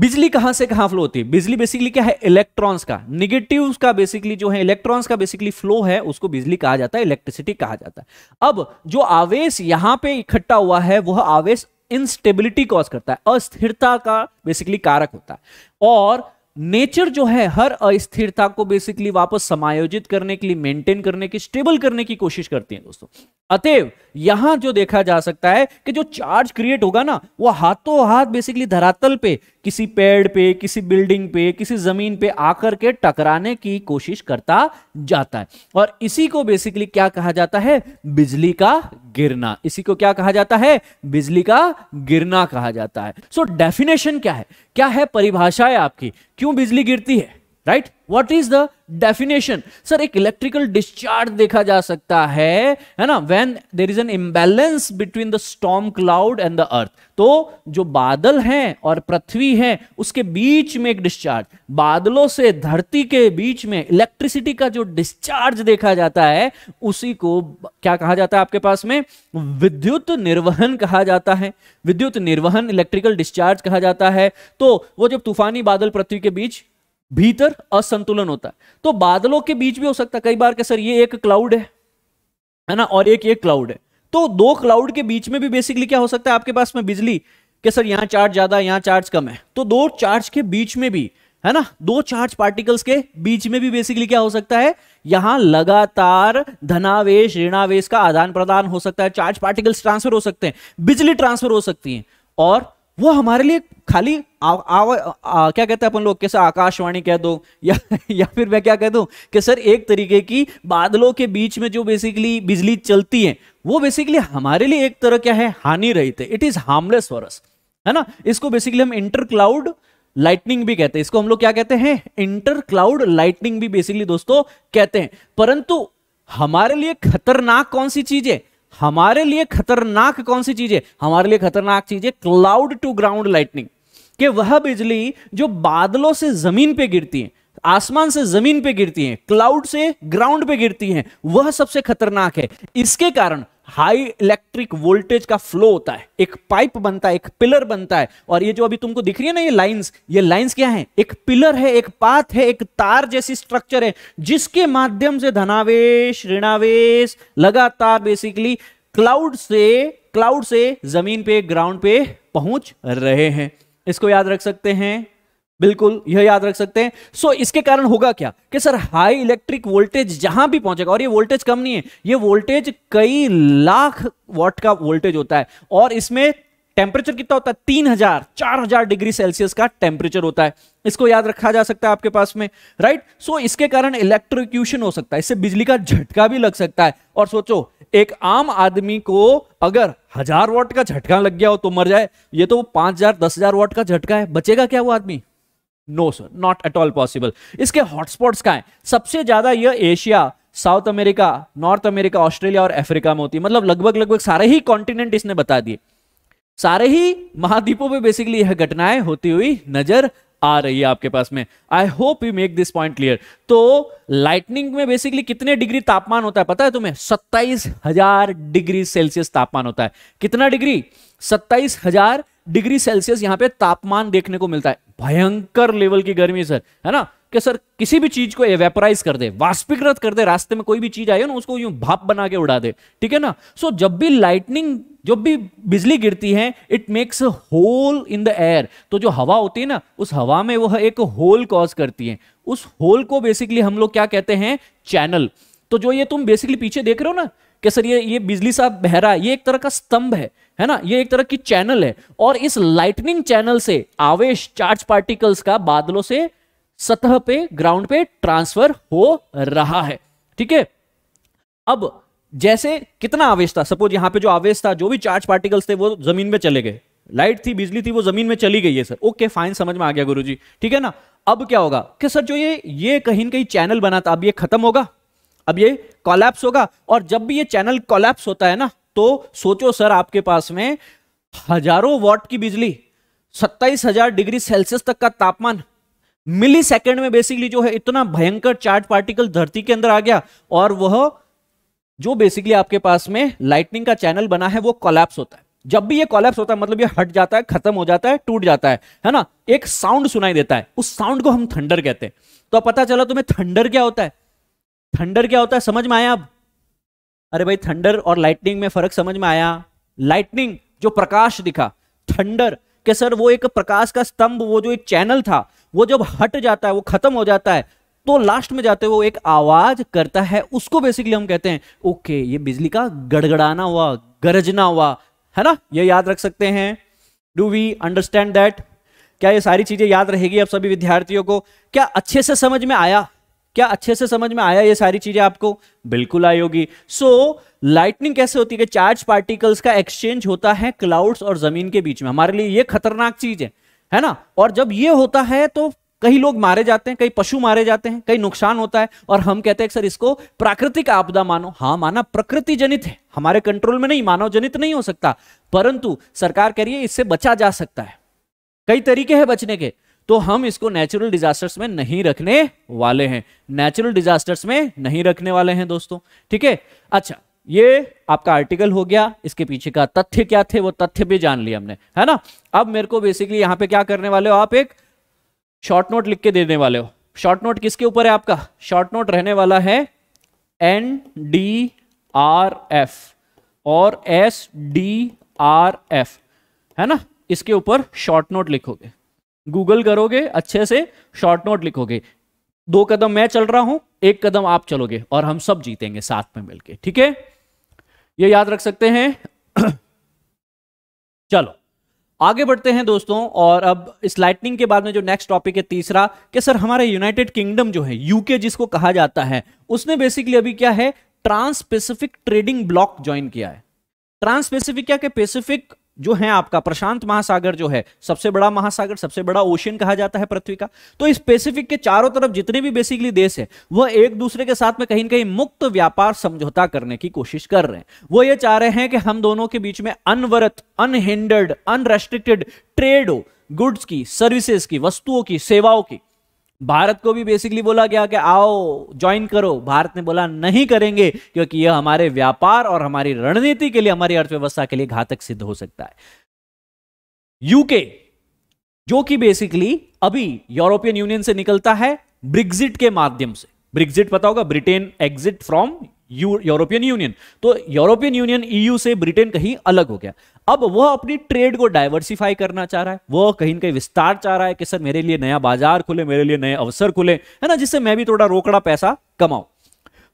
बिजली कहां से कहां फ्लो होती है बिजली बेसिकली क्या है इलेक्ट्रॉन्स का निगेटिव का बेसिकली जो है इलेक्ट्रॉन्स का बेसिकली फ्लो है उसको बिजली कहा जाता है इलेक्ट्रिसिटी कहा जाता है अब जो आवेश यहां पे इकट्ठा हुआ है वह आवेश इनस्टेबिलिटी कॉज करता है अस्थिरता का बेसिकली कारक होता है और नेचर जो है हर अस्थिरता को बेसिकली वापस समायोजित करने के लिए मेंटेन करने की स्टेबल करने की कोशिश करती है दोस्तों अतएव यहां जो देखा जा सकता है कि जो चार्ज क्रिएट होगा ना वो हाथों हाथ बेसिकली धरातल पे किसी पेड़ पे किसी बिल्डिंग पे किसी जमीन पे आकर के टकराने की कोशिश करता जाता है और इसी को बेसिकली क्या कहा जाता है बिजली का गिरना इसी को क्या कहा जाता है बिजली का गिरना कहा जाता है सो so, डेफिनेशन क्या है क्या है परिभाषाएं आपकी क्यों बिजली गिरती है right what is the definition sir एक इलेक्ट्रिकल डिस्चार्ज देखा जा सकता है है ना when there is an imbalance between the storm cloud and the earth तो जो बादल हैं और पृथ्वी है उसके बीच में एक डिस्चार्ज बादलों से धरती के बीच में इलेक्ट्रिसिटी का जो डिस्चार्ज देखा जाता है उसी को क्या कहा जाता है आपके पास में विद्युत निर्वहन कहा जाता है विद्युत निर्वहन इलेक्ट्रिकल डिस्चार्ज कहा जाता है तो वो जब तूफानी बादल पृथ्वी के बीच भीतर असंतुलन होता है तो बादलों के बीच भी हो सकता है कई बार के सर ये एक क्लाउड है है ना और एक ये क्लाउड है तो दो क्लाउड के बीच में भी बेसिकली क्या हो सकता है आपके पास में बिजली के सर यहां चार्ज ज्यादा यहां चार्ज कम है तो दो चार्ज के बीच में भी है ना दो चार्ज पार्टिकल्स के बीच में भी बेसिकली क्या हो सकता है यहां लगातार धनावेश ऋणावेश का आदान प्रदान हो सकता है चार्ज पार्टिकल्स ट्रांसफर हो सकते हैं बिजली ट्रांसफर हो सकती है और वो हमारे लिए खाली आ, आ, आ, क्या कहते हैं अपन लोग कैसे आकाशवाणी कह दो या या फिर मैं क्या कह दूं कि सर एक तरीके की बादलों के बीच में जो बेसिकली बिजली चलती है वो बेसिकली हमारे लिए एक तरह क्या है हानि रहित है it is harmless for us है ना इसको बेसिकली हम इंटर क्लाउड लाइटनिंग भी कहते हैं इसको हम लोग क्या कहते हैं इंटर क्लाउड लाइटनिंग भी बेसिकली दोस्तों कहते हैं परंतु हमारे लिए खतरनाक कौन सी चीज है हमारे लिए खतरनाक कौन सी चीज है हमारे लिए खतरनाक चीज है क्लाउड टू ग्राउंड लाइटनिंग कि वह बिजली जो बादलों से जमीन पे गिरती है आसमान से जमीन पे गिरती है क्लाउड से ग्राउंड पे गिरती है वह सबसे खतरनाक है इसके कारण हाई इलेक्ट्रिक वोल्टेज का फ्लो होता है एक पाइप बनता है एक पिलर बनता है और ये जो अभी तुमको दिख रही है ना ये लाइंस ये लाइंस क्या है एक पिलर है एक पाथ है एक तार जैसी स्ट्रक्चर है जिसके माध्यम से धनावेश ऋणावेश लगातार बेसिकली क्लाउड से क्लाउड से जमीन पे ग्राउंड पे पहुंच रहे हैं इसको याद रख सकते हैं बिल्कुल यह याद रख सकते हैं सो so, इसके कारण होगा क्या कि सर हाई इलेक्ट्रिक वोल्टेज जहां भी पहुंचेगा और ये वोल्टेज कम नहीं है ये वोल्टेज कई लाख वॉट का वोल्टेज होता है और इसमें टेम्परेचर कितना होता है तीन हजार चार हजार डिग्री सेल्सियस का टेम्परेचर होता है इसको याद रखा जा सकता है आपके पास में राइट right? सो so, इसके कारण इलेक्ट्रोक्यूशन हो सकता है इससे बिजली का झटका भी लग सकता है और सोचो एक आम आदमी को अगर हजार वॉट का झटका लग गया हो तो मर जाए ये तो पांच हजार दस हजार वॉट का झटका है बचेगा क्या वो आदमी no sir not at all possible इसके हॉटस्पॉट्स का है सबसे ज्यादा यह Asia South America North America Australia और अफ्रीका में होती है मतलब लगभग लगभग सारे ही कॉन्टिनेंट इसने बता दिए सारे ही महाद्वीपों में बेसिकली यह घटनाएं होती हुई नजर आ रही है आपके पास में I hope you make this point clear तो लाइटनिंग में बेसिकली कितने डिग्री तापमान होता है पता है तुम्हें सत्ताईस हजार डिग्री सेल्सियस तापमान होता है कितना डिग्री सत्ताईस हजार डिग्री सेल्सियस यहाँ पे तापमान देखने को मिलता है भयंकर लेवल की गर्मी सर है ना कि सर किसी भी चीज को एवेपराइज कर दे वाष्पीकृत कर दे रास्ते में कोई भी चीज आई हो ना उसको यूं भाप बना के उड़ा दे ठीक है ना सो जब भी लाइटनिंग जब भी बिजली गिरती है it makes a hole in the air तो जो हवा होती है ना उस हवा में वह एक होल कॉज करती है उस होल को बेसिकली हम लोग क्या कहते हैं चैनल तो जो ये तुम बेसिकली पीछे देख रहे हो ना कि सर ये ये बिजली सा बहरा ये एक तरह का स्तंभ है है ना ये एक तरह की चैनल है और इस लाइटनिंग चैनल से आवेश चार्ज पार्टिकल्स का बादलों से सतह पे ग्राउंड पे ट्रांसफर हो रहा है ठीक है अब जैसे कितना आवेश था सपोज यहां पे जो आवेश था जो भी चार्ज पार्टिकल्स थे वो जमीन में चले गए लाइट थी बिजली थी वो जमीन में चली गई है सर ओके फाइन समझ में आ गया गुरु जी ठीक है ना अब क्या होगा कि सर जो ये ये कहीं ना कहीं चैनल बना था अब ये खत्म होगा अब ये कॉलैप्स होगा और जब भी ये चैनल कॉलैप्स होता है ना तो सोचो सर आपके पास में हजारों वॉट की बिजली सत्ताईस हजार डिग्री सेल्सियस तक का तापमान मिली सेकेंड में बेसिकली जो है इतना भयंकर चार्ज पार्टिकल धरती के अंदर आ गया और वह जो बेसिकली आपके पास में लाइटनिंग का चैनल बना है वो कॉलेप्स होता है जब भी ये कॉलेप्स होता है मतलब ये हट जाता है खत्म हो जाता है टूट जाता है है ना एक साउंड सुनाई देता है उस साउंड को हम थंडर कहते हैं तो पता चला तुम्हें थंडर क्या होता है थंडर क्या होता है समझ में आया अब अरे भाई थंडर और लाइटनिंग में फर्क समझ में आया लाइटनिंग जो प्रकाश दिखा थंडर के सर वो एक प्रकाश का स्तंभ वो जो एक चैनल था वो जब हट जाता है वो खत्म हो जाता है तो लास्ट में जाते हुए एक आवाज करता है उसको बेसिकली हम कहते हैं ओके ये बिजली का गड़गड़ाना हुआ गरजना हुआ है ना ये याद रख सकते हैं डू वी अंडरस्टैंड दैट क्या ये सारी चीजें याद रहेगी आप सभी विद्यार्थियों को क्या अच्छे से समझ में आया क्या अच्छे से समझ में आया ये सारी चीजें आपको बिल्कुल आई होगी सो लाइटनिंग कैसे होती है चार्ज पार्टिकल्स का एक्सचेंज होता है क्लाउड्स और जमीन के बीच में हमारे लिए ये खतरनाक चीज है है ना और जब ये होता है तो कई लोग मारे जाते हैं कई पशु मारे जाते हैं कई नुकसान होता है और हम कहते हैं सर इसको प्राकृतिक आपदा मानो हाँ माना प्रकृति जनित है हमारे कंट्रोल में नहीं मानव जनित नहीं हो सकता परंतु सरकार कह रही है इससे बचा जा सकता है कई तरीके हैं बचने के तो हम इसको नेचुरल डिजास्टर्स में नहीं रखने वाले हैं नेचुरल डिजास्टर्स में नहीं रखने वाले हैं दोस्तों ठीक है अच्छा ये आपका आर्टिकल हो गया इसके पीछे का तथ्य क्या थे वो तथ्य भी जान लिया हमने है ना अब मेरे को बेसिकली यहां पे क्या करने वाले हो आप एक शॉर्ट नोट लिख के देने वाले हो शॉर्ट नोट किसके ऊपर है आपका शॉर्ट नोट रहने वाला है एन डी आर एफ और एस डी आर एफ है ना इसके ऊपर शॉर्ट नोट लिखोगे गूगल करोगे अच्छे से शॉर्ट नोट लिखोगे दो कदम मैं चल रहा हूं एक कदम आप चलोगे और हम सब जीतेंगे साथ में मिलके ठीक है ये याद रख सकते हैं चलो आगे बढ़ते हैं दोस्तों और अब इस लाइटनिंग के बाद में जो नेक्स्ट टॉपिक है तीसरा कि सर हमारे यूनाइटेड किंगडम जो है यूके जिसको कहा जाता है उसने बेसिकली अभी क्या है trans Pacific trading block join किया है ट्रांस पेसिफिक क्या पेसिफिक जो है आपका प्रशांत महासागर जो है सबसे बड़ा महासागर सबसे बड़ा ओशियन कहा जाता है पृथ्वी का तो इस पेसिफिक के चारों तरफ जितने भी बेसिकली देश है वह एक दूसरे के साथ में कहीं ना कहीं मुक्त व्यापार समझौता करने की कोशिश कर रहे हैं वो ये चाह रहे हैं कि हम दोनों के बीच में अनवरत अनहिंडर्ड अनरेस्ट्रिक्टेड ट्रेड हो गुड्स की सर्विसेज की वस्तुओं की सेवाओं की भारत को भी बेसिकली बोला गया कि आओ ज्वाइन करो भारत ने बोला नहीं करेंगे क्योंकि यह हमारे व्यापार और हमारी रणनीति के लिए हमारी अर्थव्यवस्था के लिए घातक सिद्ध हो सकता है यूके जो कि बेसिकली अभी यूरोपियन यूनियन से निकलता है ब्रिग्जिट के माध्यम से ब्रिग्जिट पता होगा Britain exit from European Union तो यूरोपियन यूनियन ईयू से ब्रिटेन कहीं अलग हो गया अब वह अपनी ट्रेड को डाइवर्सिफाई करना चाह रहा है वह कहीं ना कहीं विस्तार चाह रहा है कि सर मेरे लिए नया बाजार खुले मेरे लिए नए अवसर खुले है ना जिससे मैं भी थोड़ा रोकड़ा पैसा कमाऊ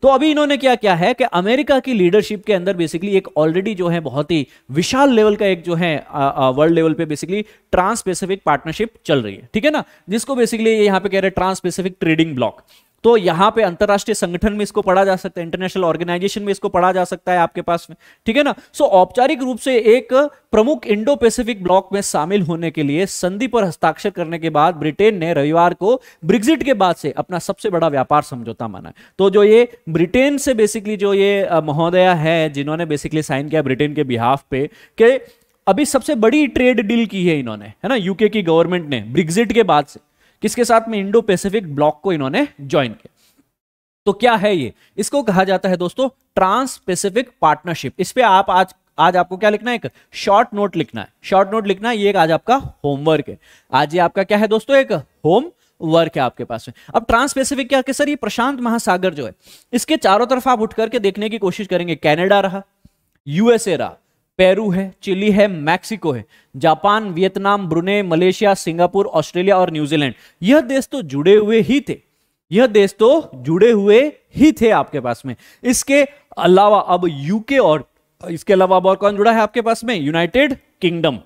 तो अभी इन्होंने क्या क्या है कि अमेरिका की लीडरशिप के अंदर बेसिकली एक ऑलरेडी जो है बहुत ही विशाल लेवल का एक जो है वर्ल्ड लेवल पे बेसिकली ट्रांस पेसिफिक पार्टनरशिप चल रही है ठीक है ना जिसको बेसिकली यहां पे कह रहे हैं ट्रांस पेसिफिक ट्रेडिंग ब्लॉक तो यहां पे अंतरराष्ट्रीय संगठन में इसको पढ़ा जा सकता है इंटरनेशनल ऑर्गेनाइजेशन में इसको पढ़ा जा सकता है आपके पास में ठीक है ना सो औपचारिक रूप से एक प्रमुख इंडो पैसिफिक ब्लॉक में शामिल होने के लिए संधि पर हस्ताक्षर करने के बाद ब्रिटेन ने रविवार को ब्रिग्जिट के बाद से अपना सबसे बड़ा व्यापार समझौता माना है तो जो ये ब्रिटेन से बेसिकली जो ये महोदया है जिन्होंने बेसिकली साइन किया ब्रिटेन के बिहाफ पे कि अभी सबसे बड़ी ट्रेड डील की है इन्होंने है ना यूके की गवर्नमेंट ने ब्रिग्जिट के बाद से किसके साथ में इंडो पैसिफिक ब्लॉक को इन्होंने ज्वाइन किया तो क्या है ये इसको कहा जाता है दोस्तों ट्रांस पैसिफिक पार्टनरशिप इस पर आप आज आज आपको क्या लिखना है एक शॉर्ट नोट लिखना है शॉर्ट नोट लिखना है ये आज आपका होमवर्क है आज ये आपका क्या है दोस्तों एक होम वर्क है आपके पास में अब ट्रांस पैसिफिक क्या सर ये प्रशांत महासागर जो है इसके चारों तरफ आप उठ करके देखने की कोशिश करेंगे कैनेडा रहा यूएसए रहा पेरू है चिली है मैक्सिको है Japan Vietnam Brunei Malaysia Singapore Australia और न्यूजीलैंड यह देश तो जुड़े हुए ही थे यह देश तो जुड़े हुए ही थे आपके पास में इसके अलावा अब यूके और इसके अलावा अब और कौन जुड़ा है आपके पास में यूनाइटेड किंगडम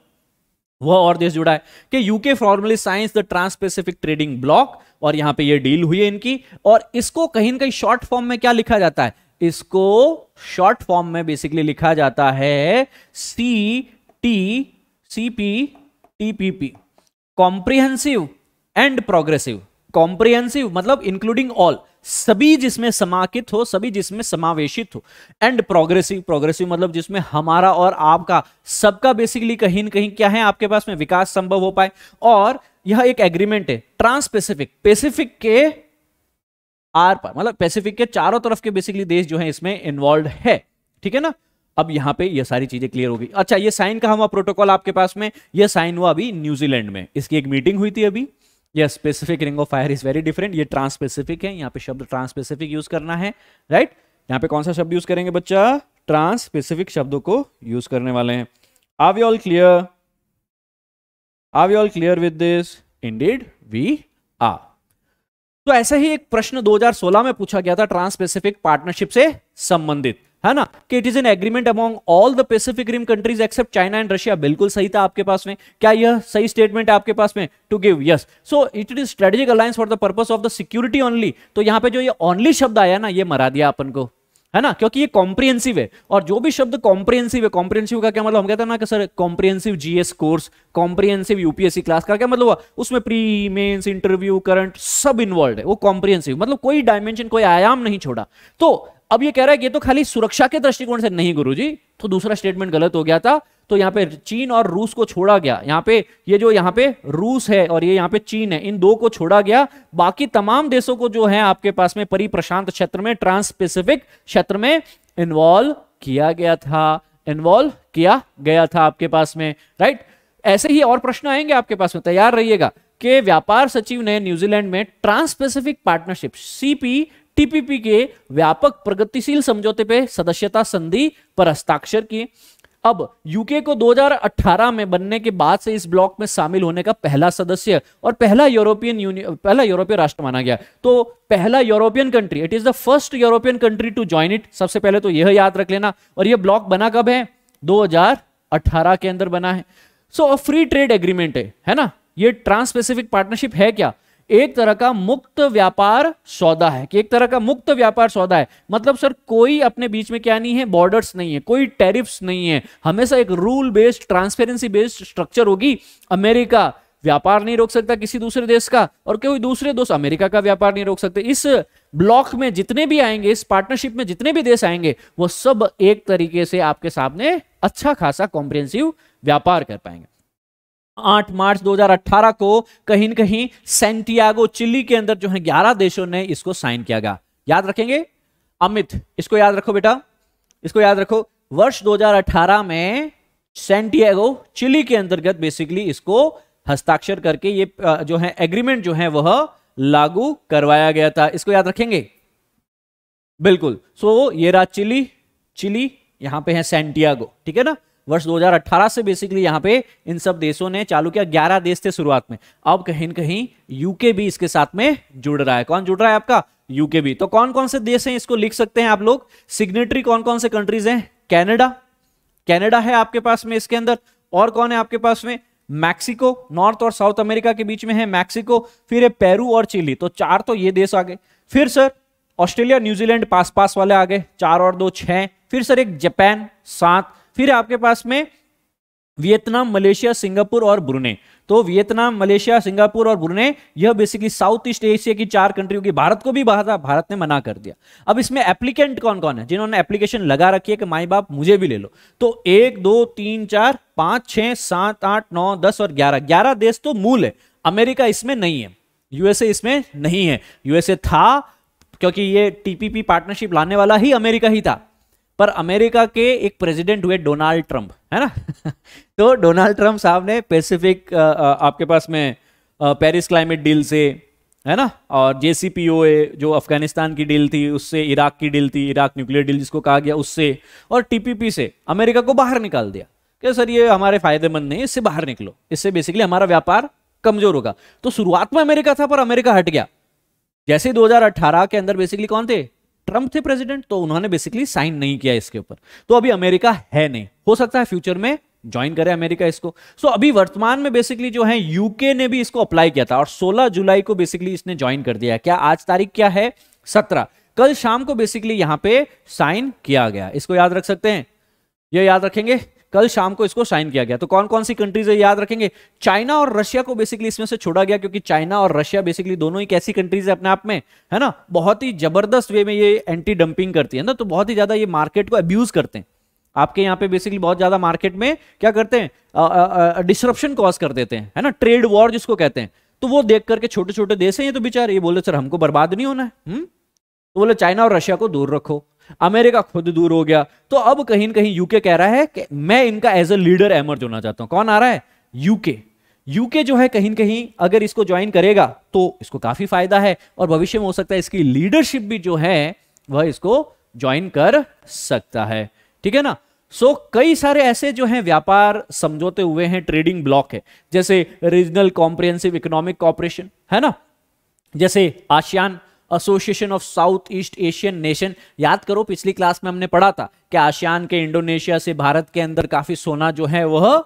वह और देश जुड़ा है कि UK formally signs the trans Pacific trading block और यहां पे ये डील हुई है इनकी और इसको कहीं ना कहीं शॉर्ट फॉर्म में क्या लिखा जाता है इसको शॉर्ट फॉर्म में बेसिकली लिखा जाता है C T C P T P P comprehensive and progressive comprehensive मतलब इंक्लूडिंग ऑल सभी जिसमें समाकित हो सभी जिसमें समावेशित हो एंड प्रोग्रेसिव प्रोग्रेसिव मतलब जिसमें हमारा और आपका सबका बेसिकली कहीं ना कहीं क्या है आपके पास में विकास संभव हो पाए और यह एक एग्रीमेंट है ट्रांस पेसिफिक पेसिफिक के आर पार मतलब पैसिफिक के चारों तरफ के बेसिकली देश जो है इसमें इन्वॉल्व है ठीक है ना अब यहाँ पे ये सारी चीजें क्लियर हो गई अच्छा ये साइन का हुआ प्रोटोकॉल आपके पास में ये साइन हुआ अभी न्यूजीलैंड में इसकी एक मीटिंग हुई थी अभी ये specific ring of fire is very different ये ट्रांसपेसिफिक है यहाँ पे शब्द ट्रांसपेसिफिक यूज करना है राइट यहाँ पे कौन सा शब्द यूज करेंगे बच्चा ट्रांसपेसिफिक शब्दों को यूज करने वाले हैं are we all clear are we all clear with this indeed we are तो ऐसे ही एक प्रश्न 2016 में पूछा गया था ट्रांस पेसिफिक पार्टनरशिप से संबंधित है ना कि it is an agreement among all the Pacific rim countries except China and Russia बिल्कुल सही था आपके पास में क्या यह सही स्टेटमेंट है आपके पास में to give yes so it is strategic alliance for the purpose of the security only तो यहां पे जो ये ओनली शब्द आया ना ये मरा दिया अपन को है ना क्योंकि ये कॉम्प्रिहेंसिव है और जो भी शब्द कॉम्प्रिहेंसिव है कॉम्प्रिहेंसिव का क्या मतलब हम कहते हैं ना कि sir comprehensive GS course comprehensive UPSC class का क्या मतलब हुआ उसमें प्री मेंस इंटरव्यू करंट सब इन्वॉल्व है वो कॉम्प्रिहेंसिव मतलब कोई डायमेंशन कोई आयाम नहीं छोड़ा तो अब ये कह रहा है कि ये तो खाली सुरक्षा के दृष्टिकोण से नहीं जी तो दूसरा स्टेटमेंट गलत हो गया था तो यहाँ पे चीन और रूस को छोड़ा गया यहाँ पे ये जो यहाँ पे रूस है और ये यहाँ पे चीन है इन दो को छोड़ा गया बाकी तमाम देशों को जो है आपके पास में परि प्रशांत क्षेत्र में ट्रांस पेसिफिक क्षेत्र में इन्वॉल्व किया गया था इन्वॉल्व किया गया था आपके पास में राइट ऐसे ही और प्रश्न आएंगे आपके पास में तैयार रहिएगा कि व्यापार सचिव ने न्यूजीलैंड में trans Pacific partnership CP TPP के व्यापक प्रगतिशील समझौते पे सदस्यता संधि पर हस्ताक्षर किए अब यूके को 2018 में बनने के बाद से इस ब्लॉक में शामिल होने का पहला सदस्य और पहला यूरोपियन यूनियन पहला यूरोपीय राष्ट्र माना गया तो पहला European country it is the first European country to join it सबसे पहले तो यह याद रख लेना और यह ब्लॉक बना कब है 2018 के अंदर बना है so so, free trade agreement है है ना ये ट्रांस पैसिफिक पार्टनरशिप है क्या एक तरह का मुक्त व्यापार सौदा है कि एक तरह का मुक्त व्यापार सौदा है मतलब सर कोई अपने बीच में क्या नहीं है बॉर्डर्स नहीं है कोई टेरिफ्स नहीं है हमेशा एक rule based transparency based structure होगी अमेरिका व्यापार नहीं रोक सकता किसी दूसरे देश का और कोई दूसरे दोस्त अमेरिका का व्यापार नहीं रोक सकते इस ब्लॉक में जितने भी आएंगे इस पार्टनरशिप में जितने भी देश आएंगे वो सब एक तरीके से आपके सामने अच्छा खासा कॉम्प्रिहेंसिव व्यापार कर पाएंगे आठ मार्च 2018 को कहीं ना कहीं सेंटियागो चिली के अंदर जो है ग्यारह देशों ने इसको साइन किया गया याद रखेंगे अमित इसको याद रखो बेटा इसको याद रखो वर्ष 2018 में सेंटियागो चिली के अंतर्गत बेसिकली इसको हस्ताक्षर करके ये जो है एग्रीमेंट जो है वह लागू करवाया गया था इसको याद रखेंगे बिल्कुल सो so, ये रहा चिली चिली यहां पे है सेंटियागो ठीक है ना वर्ष 2018 से बेसिकली यहाँ पे इन सब देशों ने चालू किया ग्यारह देश थे शुरुआत में अब कहीं कहीं यूके भी इसके साथ में जुड़ रहा है कौन जुड़ रहा है आपका यूके भी तो कौन कौन से देश हैं इसको लिख सकते हैं आप लोग सिग्नेटरी कौन कौन से कंट्रीज हैं कैनेडा कैनेडा है आपके पास में इसके अंदर और कौन है आपके पास में मैक्सिको नॉर्थ और साउथ अमेरिका के बीच में है मैक्सिको फिर है पेरू और चिली तो चार तो ये देश आ गए फिर सर ऑस्ट्रेलिया न्यूजीलैंड पास पास वाले आ गए चार और दो छह फिर सर एक जापान सात फिर आपके पास में वियतनाम मलेशिया सिंगापुर और ब्रुने तो वियतनाम मलेशिया सिंगापुर और ब्रुने यह बेसिकली साउथ ईस्ट एशिया की चार कंट्रियों की भारत को भी भारत ने मना कर दिया अब इसमें एप्लीकेंट कौन कौन है जिन्होंने एप्लीकेशन लगा रखी है कि माई बाप मुझे भी ले लो तो एक दो तीन चार पांच छह सात आठ नौ दस और ग्यारह ग्यारह देश तो मूल है अमेरिका इसमें नहीं है यूएसए इसमें नहीं है यूएसए था क्योंकि ये टीपीपी पार्टनरशिप लाने वाला ही अमेरिका ही था पर अमेरिका के एक प्रेसिडेंट हुए डोनाल्ड ट्रंप है ना तो डोनाल्ड ट्रंप साहब ने पैसिफिक आपके पास में पेरिस क्लाइमेट डील से है ना और जे जो अफगानिस्तान की डील थी उससे इराक की डील थी इराक न्यूक्लियर डील जिसको कहा गया उससे और टीपीपी से अमेरिका को बाहर निकाल दिया क्या सर ये हमारे फायदेमंद नहीं इससे बाहर निकलो इससे बेसिकली हमारा व्यापार कमजोर होगा तो शुरुआत में अमेरिका था पर अमेरिका हट गया जैसे 2018 के अंदर बेसिकली कौन थे ट्रंप थे प्रेसिडेंट तो उन्होंने बेसिकली साइन नहीं किया इसके ऊपर तो अभी अमेरिका है नहीं हो सकता है फ्यूचर में ज्वाइन करे अमेरिका इसको सो so, अभी वर्तमान में बेसिकली जो है यूके ने भी इसको अप्लाई किया था और 16 जुलाई को बेसिकली इसने ज्वाइन कर दिया क्या आज तारीख क्या है 17 कल शाम को बेसिकली यहां पे साइन किया गया इसको याद रख सकते हैं ये याद रखेंगे कल शाम को इसको साइन किया गया तो कौन कौन सी कंट्रीज है याद रखेंगे चाइना और रशिया को बेसिकली इसमें से छोड़ा गया क्योंकि चाइना और रशिया बेसिकली दोनों ही कैसी कंट्रीज है अपने आप में है ना बहुत ही जबरदस्त वे में ये एंटी डंपिंग करती है ना तो बहुत ही ज्यादा ये मार्केट को अब्यूज करते हैं आपके यहाँ पे बेसिकली बहुत ज्यादा मार्केट में क्या करते हैं डिस्ट्रप्शन कॉज कर देते हैं है ना ट्रेड वॉर जिसको कहते हैं तो वो देख करके छोटे छोटे देश हैं ये तो बेचारे ये बोले सर हमको बर्बाद नहीं होना है हुँ? हम्म? तो बोले चाइना और रशिया को दूर रखो अमेरिका खुद दूर हो गया तो अब कहीं ना कहीं यूके कह रहा है कि मैं इनका एज ए लीडर एमर्ज होना चाहता हूं कौन आ रहा है यूके यूके जो है कहीं कहीं अगर इसको ज्वाइन करेगा तो इसको काफी फायदा है और भविष्य में हो सकता है इसकी लीडरशिप भी जो है वह इसको ज्वाइन कर सकता है ठीक है ना सो so, कई सारे ऐसे जो हैं व्यापार समझौते हुए हैं ट्रेडिंग ब्लॉक है जैसे रीजनल कॉम्प्रिहेंसिव इकोनॉमिक कॉपरेशन है ना जैसे ASEAN association of south east Asian nation याद करो पिछली क्लास में हमने पढ़ा था कि आसियान के इंडोनेशिया से भारत के अंदर काफी सोना जो है वह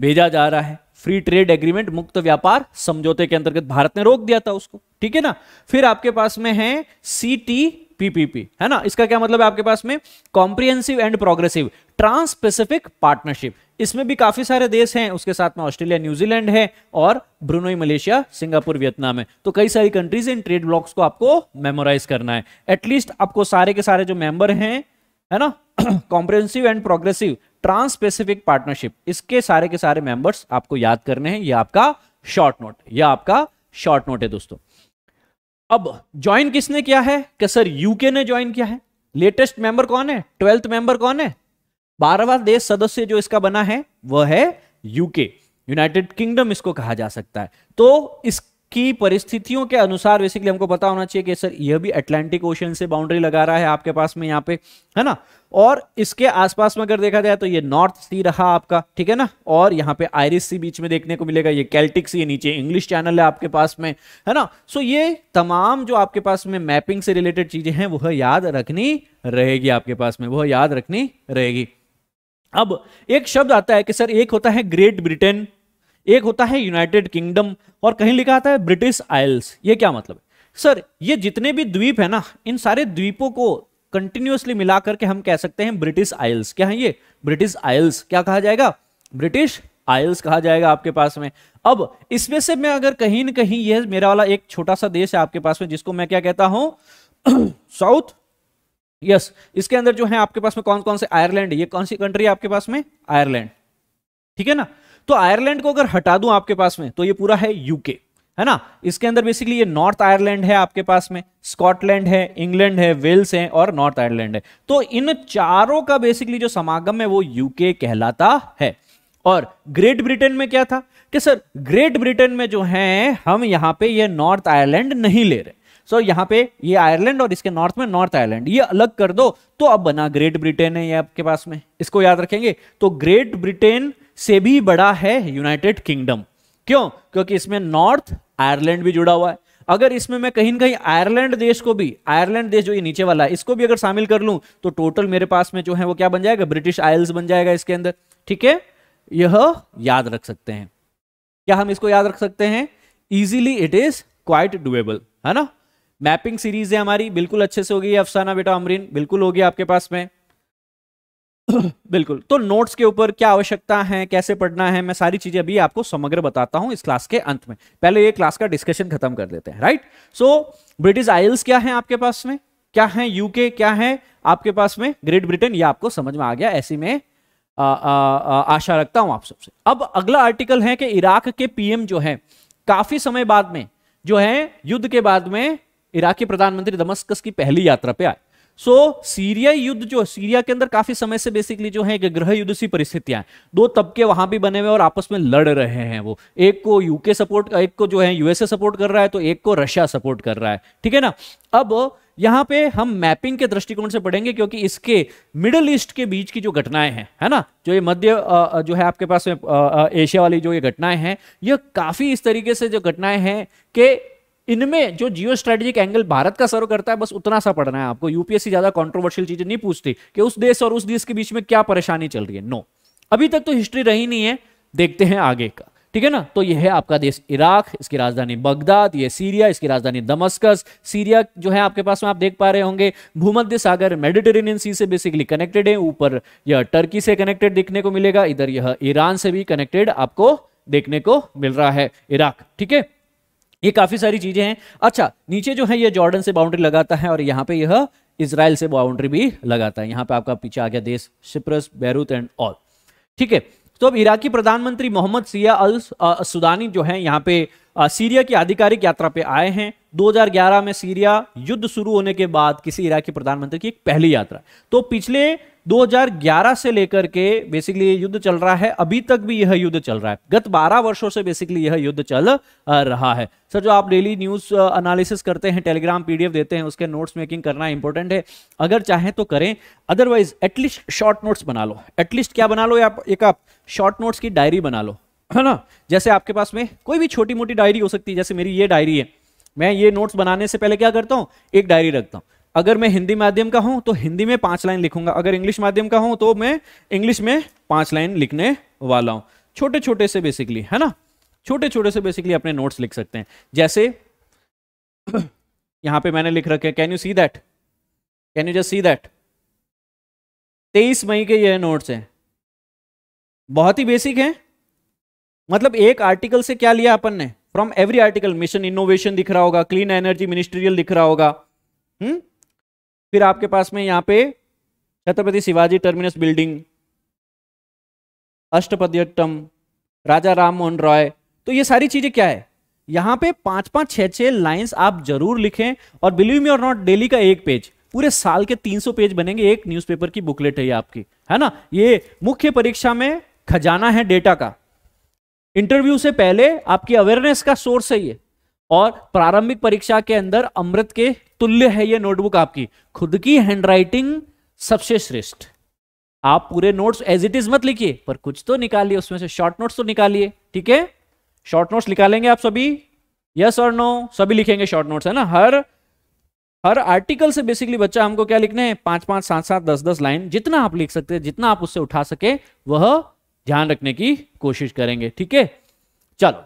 भेजा जा रहा है फ्री ट्रेड एग्रीमेंट मुक्त व्यापार समझौते के अंतर्गत भारत ने रोक दिया था उसको ठीक है ना फिर आपके पास में है सी टी पीपीपी है ना इसका क्या मतलब है आपके पास में comprehensive and progressive trans Pacific partnership इसमें भी काफी सारे देश हैं उसके साथ में ऑस्ट्रेलिया न्यूजीलैंड है और ब्रुनोई मलेशिया सिंगापुर वियतनाम है तो कई सारी कंट्रीज इन ट्रेड ब्लॉक्स को आपको मेमोराइज करना है एटलीस्ट आपको सारे के सारे जो मेंबर हैं है ना comprehensive and progressive trans Pacific partnership इसके सारे के सारे मेंबर्स आपको याद करने हैं ये आपका शॉर्ट नोट यह आपका शॉर्ट नोट है दोस्तों अब ज्वाइन किसने किया है सर यूके ने ज्वाइन किया है लेटेस्ट मेंबर कौन है ट्वेल्थ मेंबर कौन है बारहवा देश सदस्य जो इसका बना है वह है यूके यूनाइटेड किंगडम इसको कहा जा सकता है तो इस की परिस्थितियों के अनुसार बेसिकली हमको पता होना चाहिए कि सर यह भी अटलांटिक ओशन से बाउंड्री लगा रहा है आपके पास में यहाँ पे है ना और इसके आसपास में अगर देखा जाए तो ये नॉर्थ सी रहा आपका ठीक है ना और यहाँ पे आयरिस सी बीच में देखने को मिलेगा ये कैल्टिक सी नीचे इंग्लिश चैनल है आपके पास में है ना सो ये तमाम जो आपके पास में मैपिंग से रिलेटेड चीजें हैं वह याद रखनी रहेगी आपके पास में वह याद रखनी रहेगी अब एक शब्द आता है कि सर एक होता है ग्रेट ब्रिटेन एक होता है यूनाइटेड किंगडम और कहीं लिखा आता है ब्रिटिश आइल्स ये क्या मतलब है सर ये जितने भी द्वीप है ना इन सारे द्वीपों को कंटिन्यूसली मिला करके हम कह सकते हैं ब्रिटिश आइल्स क्या है ये ब्रिटिश आइल्स क्या कहा जाएगा ब्रिटिश आइल्स कहा जाएगा आपके पास में अब इसमें से मैं अगर कहीं ना कहीं यह मेरा वाला एक छोटा सा देश है आपके पास में जिसको मैं क्या कहता हूं साउथ यस yes, इसके अंदर जो है आपके पास में कौन कौन से आयरलैंड ये कौन सी कंट्री है आपके पास में आयरलैंड ठीक है ना तो आयरलैंड को अगर हटा दूं आपके पास में तो ये पूरा है यूके है ना इसके अंदर बेसिकली ये नॉर्थ आयरलैंड है आपके पास में स्कॉटलैंड है इंग्लैंड है वेल्स है और नॉर्थ आयरलैंड है तो इन चारों का बेसिकली जो समागम है वो यूके कहलाता है और ग्रेट ब्रिटेन में क्या था कि सर ग्रेट ब्रिटेन में जो है हम यहां पे ये नॉर्थ आयरलैंड नहीं ले रहे सो so, यहां पे ये आयरलैंड और इसके नॉर्थ में नॉर्थ आयरलैंड ये अलग कर दो तो अब बना ग्रेट ब्रिटेन है ये आपके पास में इसको याद रखेंगे तो ग्रेट ब्रिटेन से भी बड़ा है यूनाइटेड किंगडम क्यों क्योंकि इसमें नॉर्थ आयरलैंड भी जुड़ा हुआ है अगर इसमें मैं कहीं ना कहीं आयरलैंड देश को भी आयरलैंड देश जो ये नीचे वाला है इसको भी अगर शामिल कर लूं तो टोटल मेरे पास में जो है वो क्या बन जाएगा ब्रिटिश आयल्स बन जाएगा इसके अंदर ठीक है यह याद रख सकते हैं क्या हम इसको याद रख सकते हैं easily it is quite doable है ना मैपिंग सीरीज है हमारी बिल्कुल अच्छे से होगी अफसाना बेटा अमरीन बिल्कुल होगी आपके पास में बिल्कुल तो नोट्स के ऊपर क्या आवश्यकता है कैसे पढ़ना है मैं सारी चीजें अभी आपको समग्र बताता हूं इस क्लास के अंत में पहले ये क्लास का डिस्कशन खत्म कर देते हैं राइट सो ब्रिटिश आइल्स क्या है आपके पास में क्या है यूके क्या है आपके पास में ग्रेट ब्रिटेन ये आपको समझ में आ गया ऐसी में आ, आ, आशा रखता हूं आप सबसे अब अगला आर्टिकल है कि इराक के पीएम जो है काफी समय बाद में जो है युद्ध के बाद में इराकी प्रधानमंत्री दमस्कस की पहली यात्रा पे आए सो so, सीरिया युद्ध जो सीरिया के अंदर काफी समय से बेसिकली जो है एक ग्रह युद्ध सी परिस्थितियां दो तबके वहां भी बने हुए और आपस में लड़ रहे हैं वो एक को यूके सपोर्ट एक को जो है यूएसए सपोर्ट कर रहा है तो एक को रशिया सपोर्ट कर रहा है ठीक है ना अब यहां पे हम मैपिंग के दृष्टिकोण से पढ़ेंगे क्योंकि इसके मिडल ईस्ट के बीच की जो घटनाएं हैं है ना जो ये मध्य जो है आपके पास में एशिया वाली जो ये घटनाएं हैं ये काफी इस तरीके से जो घटनाएं हैं कि इनमें जो जियो स्ट्रेटेजिक एंगल भारत का सर्व करता है बस उतना सा पढ़ना है आपको यूपीएससी ज्यादा कॉन्ट्रोवर्शियल चीजें नहीं पूछती कि उस देश और उस देश के बीच में क्या परेशानी चल रही है नो अभी तक तो हिस्ट्री रही नहीं है देखते हैं आगे का ठीक है ना तो यह है आपका देश इराक इसकी राजधानी बगदाद ये सीरिया इसकी राजधानी दमस्कस सीरिया जो है आपके पास में आप देख पा रहे होंगे भूमध्य सागर मेडिटेरेनियन सी से बेसिकली कनेक्टेड है ऊपर यह टर्की से कनेक्टेड देखने को मिलेगा इधर यह ईरान से भी कनेक्टेड आपको देखने को मिल रहा है इराक ठीक है ये काफी सारी चीजें हैं अच्छा नीचे जो है ये जॉर्डन से बाउंड्री लगाता है और यहाँ पे यह इसराइल से बाउंड्री भी लगाता है यहाँ पे आपका पीछे आ गया देश सिप्रस बैरूत एंड ऑल ठीक है तो अब इराकी प्रधानमंत्री मोहम्मद सिया अल सुदानी जो है यहाँ पे आ, सीरिया की आधिकारिक यात्रा पे आए हैं 2011 में सीरिया युद्ध शुरू होने के बाद किसी इराकी प्रधानमंत्री की एक पहली यात्रा तो पिछले 2011 से लेकर के बेसिकली ये युद्ध चल रहा है अभी तक भी यह युद्ध चल रहा है गत 12 वर्षों से बेसिकली यह युद्ध चल रहा है सर जो आप डेली न्यूज एनालिसिस करते हैं टेलीग्राम पीडीएफ देते हैं उसके नोट्स मेकिंग करना इंपॉर्टेंट है अगर चाहें तो करें अदरवाइज एटलीस्ट शॉर्ट नोट्स बना लो एटलीस्ट क्या बना लो या एक आप शॉर्ट नोट्स की डायरी बना लो है ना जैसे आपके पास में कोई भी छोटी मोटी डायरी हो सकती है जैसे मेरी ये डायरी है मैं ये नोट्स बनाने से पहले क्या करता हूँ एक डायरी रखता हूँ अगर मैं हिंदी माध्यम का हूं तो हिंदी में पांच लाइन लिखूंगा अगर इंग्लिश माध्यम का हूं तो मैं इंग्लिश में पांच लाइन लिखने वाला हूं छोटे छोटे से बेसिकली है ना छोटे छोटे से बेसिकली अपने नोट्स लिख सकते हैं जैसे यहां पे मैंने लिख रखे can you see that can you just see that तेईस मई के यह नोट्स हैं बहुत ही बेसिक हैं मतलब एक आर्टिकल से क्या लिया अपन ने from every article mission innovation दिख रहा होगा क्लीन एनर्जी मिनिस्ट्रियल दिख रहा होगा हम्म फिर आपके पास में यहाँ पे छत्रपति शिवाजी टर्मिनस बिल्डिंग अष्टपद्यट्टम राजा राम मोहन रॉय तो ये सारी चीजें क्या है यहाँ पे पांच पांच छह छह लाइंस आप जरूर लिखें और बिलीव मी और नॉट डेली का एक पेज पूरे साल के 300 पेज बनेंगे एक न्यूज़पेपर की बुकलेट है ये आपकी है ना ये मुख्य परीक्षा में खजाना है डेटा का इंटरव्यू से पहले आपकी अवेयरनेस का सोर्स है ये और प्रारंभिक परीक्षा के अंदर अमृत के तुल्य है ये नोटबुक आपकी खुद की हैंडराइटिंग सबसे श्रेष्ठ आप पूरे नोट्स एज इट इज मत लिखिए पर कुछ तो निकालिए उसमें से शॉर्ट नोट्स तो निकालिए ठीक है शॉर्ट नोट्स निकालेंगे आप सभी यस और नो सभी लिखेंगे शॉर्ट नोट्स है ना हर हर आर्टिकल से बेसिकली बच्चा हमको क्या लिखना है पांच पांच सात सात दस दस लाइन जितना आप लिख सकते हैं जितना आप उससे उठा सके वह ध्यान रखने की कोशिश करेंगे ठीक है चलो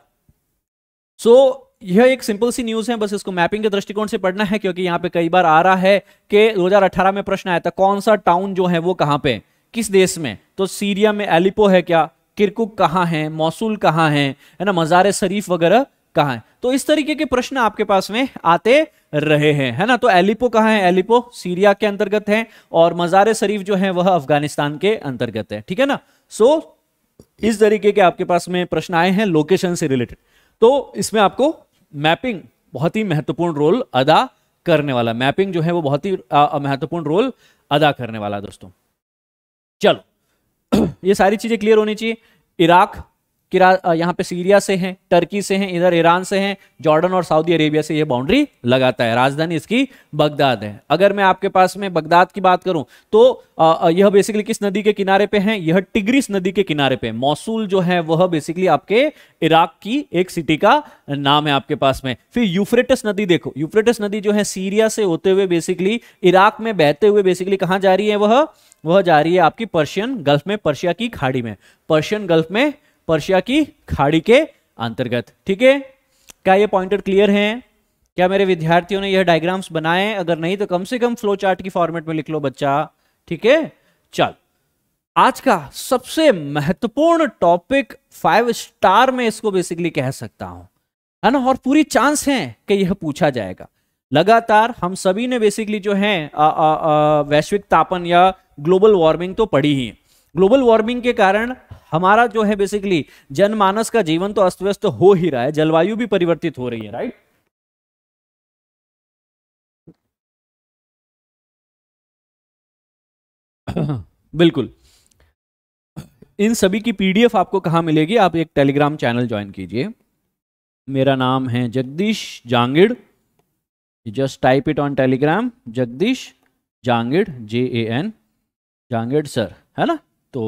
सो so, यह एक सिंपल सी न्यूज है बस इसको मैपिंग के दृष्टिकोण से पढ़ना है क्योंकि यहाँ पे कई बार आ रहा है कि 2018 में प्रश्न आया था कौन सा टाउन जो है वो कहां पे किस देश में तो सीरिया में एलिपो है क्या किरकुक कहां है मौसूल कहां है है ना मजार शरीफ वगैरह कहां है तो इस तरीके के प्रश्न आपके पास में आते रहे हैं है ना तो एलिपो कहा है एलिपो सीरिया के अंतर्गत है और मजार शरीफ जो है वह अफगानिस्तान के अंतर्गत है ठीक है ना सो इस तरीके के आपके पास में प्रश्न आए हैं लोकेशन से रिलेटेड तो इसमें आपको मैपिंग बहुत ही महत्वपूर्ण रोल अदा करने वाला मैपिंग जो है वो बहुत ही महत्वपूर्ण रोल अदा करने वाला दोस्तों चलो ये सारी चीजें क्लियर होनी चाहिए इराक किरा यहाँ पे सीरिया से हैं टर्की से हैं इधर ईरान से हैं जॉर्डन और सऊदी अरेबिया से ये बाउंड्री लगाता है राजधानी इसकी बगदाद है अगर मैं आपके पास में बगदाद की बात करूं तो यह बेसिकली किस नदी के किनारे पे है यह टिग्रिस नदी के किनारे पे मौसूल जो है वह बेसिकली आपके इराक की एक सिटी का नाम है आपके पास में फिर यूफ्रेटस नदी देखो यूफ्रेटस नदी जो है सीरिया से होते हुए बेसिकली इराक में बहते हुए बेसिकली कहाँ जा रही है वह वह जा रही है आपकी पर्शियन गल्फ में पर्शिया की खाड़ी में पर्शियन गल्फ में पर्शिया की खाड़ी के अंतर्गत ठीक है क्या ये पॉइंटर क्लियर हैं क्या मेरे विद्यार्थियों ने यह डायग्राम्स बनाए अगर नहीं तो कम से कम फ्लो चार्ट की फॉर्मेट में लिख लो बच्चा ठीक है चल आज का सबसे महत्वपूर्ण टॉपिक फाइव स्टार में इसको बेसिकली कह सकता हूं है ना और पूरी चांस है कि यह पूछा जाएगा लगातार हम सभी ने बेसिकली जो है आ, आ, आ, वैश्विक तापन या ग्लोबल वार्मिंग तो पढ़ी ही है ग्लोबल वार्मिंग के कारण हमारा जो है बेसिकली जनमानस का जीवन तो अस्त व्यस्त हो ही रहा है जलवायु भी परिवर्तित हो रही है राइट बिल्कुल इन सभी की पीडीएफ आपको कहां मिलेगी आप एक टेलीग्राम चैनल ज्वाइन कीजिए मेरा नाम है Jagdish Jangid just type it on Telegram Jagdish Jangid J A N Jangid sir है ना तो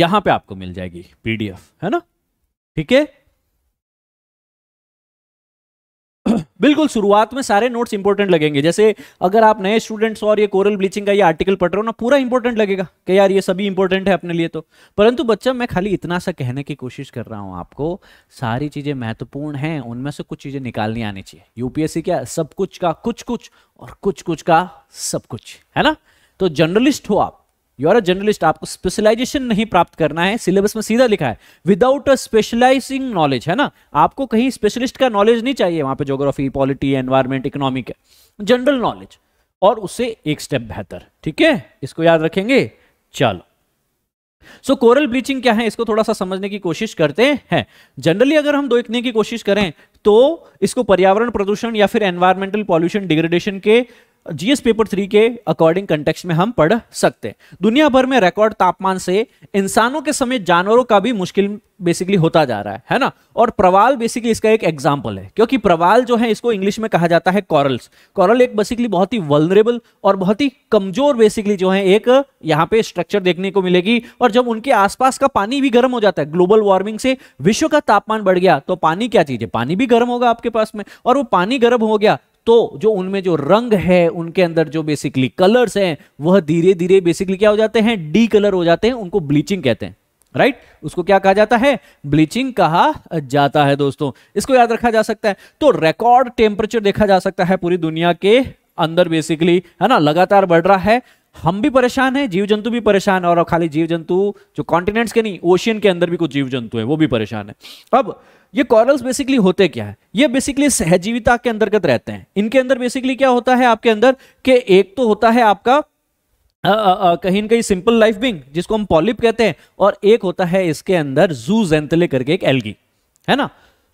यहां पे आपको मिल जाएगी पीडीएफ है ना ठीक है बिल्कुल शुरुआत में सारे नोट्स इंपॉर्टेंट लगेंगे जैसे अगर आप नए स्टूडेंट्स और ये कोरल ब्लीचिंग का ये आर्टिकल पढ़ रहे हो ना पूरा इंपॉर्टेंट लगेगा कि यार ये सभी इंपॉर्टेंट है अपने लिए तो परंतु बच्चा मैं खाली इतना सा कहने की कोशिश कर रहा हूं आपको सारी चीजें महत्वपूर्ण हैं उनमें से कुछ चीजें निकालनी आनी चाहिए यूपीएससी क्या सब कुछ का कुछ कुछ और कुछ कुछ का सब कुछ है ना तो जर्नलिस्ट हो आप यू आर अ जर्नलिस्ट आपको स्पेशलाइजेशन नहीं प्राप्त करना है सिलेबस में सीधा लिखा है विदाउट अ स्पेशलाइजिंग नॉलेज है ना आपको कहीं स्पेशलिस्ट का नॉलेज नहीं चाहिए वहां पे geography polity environment economic general knowledge और उससे एक स्टेप बेहतर ठीक है इसको याद रखेंगे चलो सो कोरल ब्लीचिंग क्या है इसको थोड़ा सा समझने की कोशिश करते हैं जनरली अगर हम देखने की कोशिश करें तो इसको पर्यावरण प्रदूषण या फिर एनवायरमेंटल पॉल्यूशन डिग्रेडेशन के जीएस पेपर थ्री के अकॉर्डिंग कंटेक्स्ट में हम पढ़ सकते हैं दुनिया भर में रिकॉर्ड तापमान से इंसानों के समेत जानवरों का भी मुश्किल बेसिकली होता जा रहा है है ना और प्रवाल बेसिकली इसका एक एग्जाम्पल है क्योंकि प्रवाल जो है इसको इंग्लिश में कहा जाता है कॉरल्स कॉरल एक बेसिकली बहुत ही वलनरेबल और बहुत ही कमजोर बेसिकली जो है एक यहाँ पे स्ट्रक्चर देखने को मिलेगी और जब उनके आसपास का पानी भी गर्म हो जाता है ग्लोबल वार्मिंग से विश्व का तापमान बढ़ गया तो पानी क्या चीज है पानी भी गर्म होगा आपके पास में और वो पानी गर्म हो गया तो जो उनमें जो रंग है उनके अंदर जो बेसिकली कलर्स हैं वह धीरे धीरे बेसिकली क्या हो जाते हैं डी कलर हो जाते हैं उनको ब्लीचिंग कहते हैं राइट right? उसको क्या कहा जाता है ब्लीचिंग कहा जाता है दोस्तों इसको याद रखा जा सकता है तो रिकॉर्ड टेम्परेचर देखा जा सकता है पूरी दुनिया के अंदर बेसिकली है ना लगातार बढ़ रहा है हम भी परेशान हैं जीव जंतु भी परेशान है और खाली जीव जंतु जो कॉन्टिनेंट्स के नहीं ओशियन के अंदर भी कुछ जीव जंतु है वो भी परेशान है अब ये कॉरल्स बेसिकली होते क्या है ये बेसिकली सहजीविता के अंतर्गत रहते हैं इनके अंदर बेसिकली क्या होता है आपके अंदर के एक तो होता है आपका कहीं ना कहीं सिंपल लाइफ बिंग जिसको हम पॉलिप कहते हैं और एक होता है इसके अंदर जू जैंतले करके एक एल्गी है ना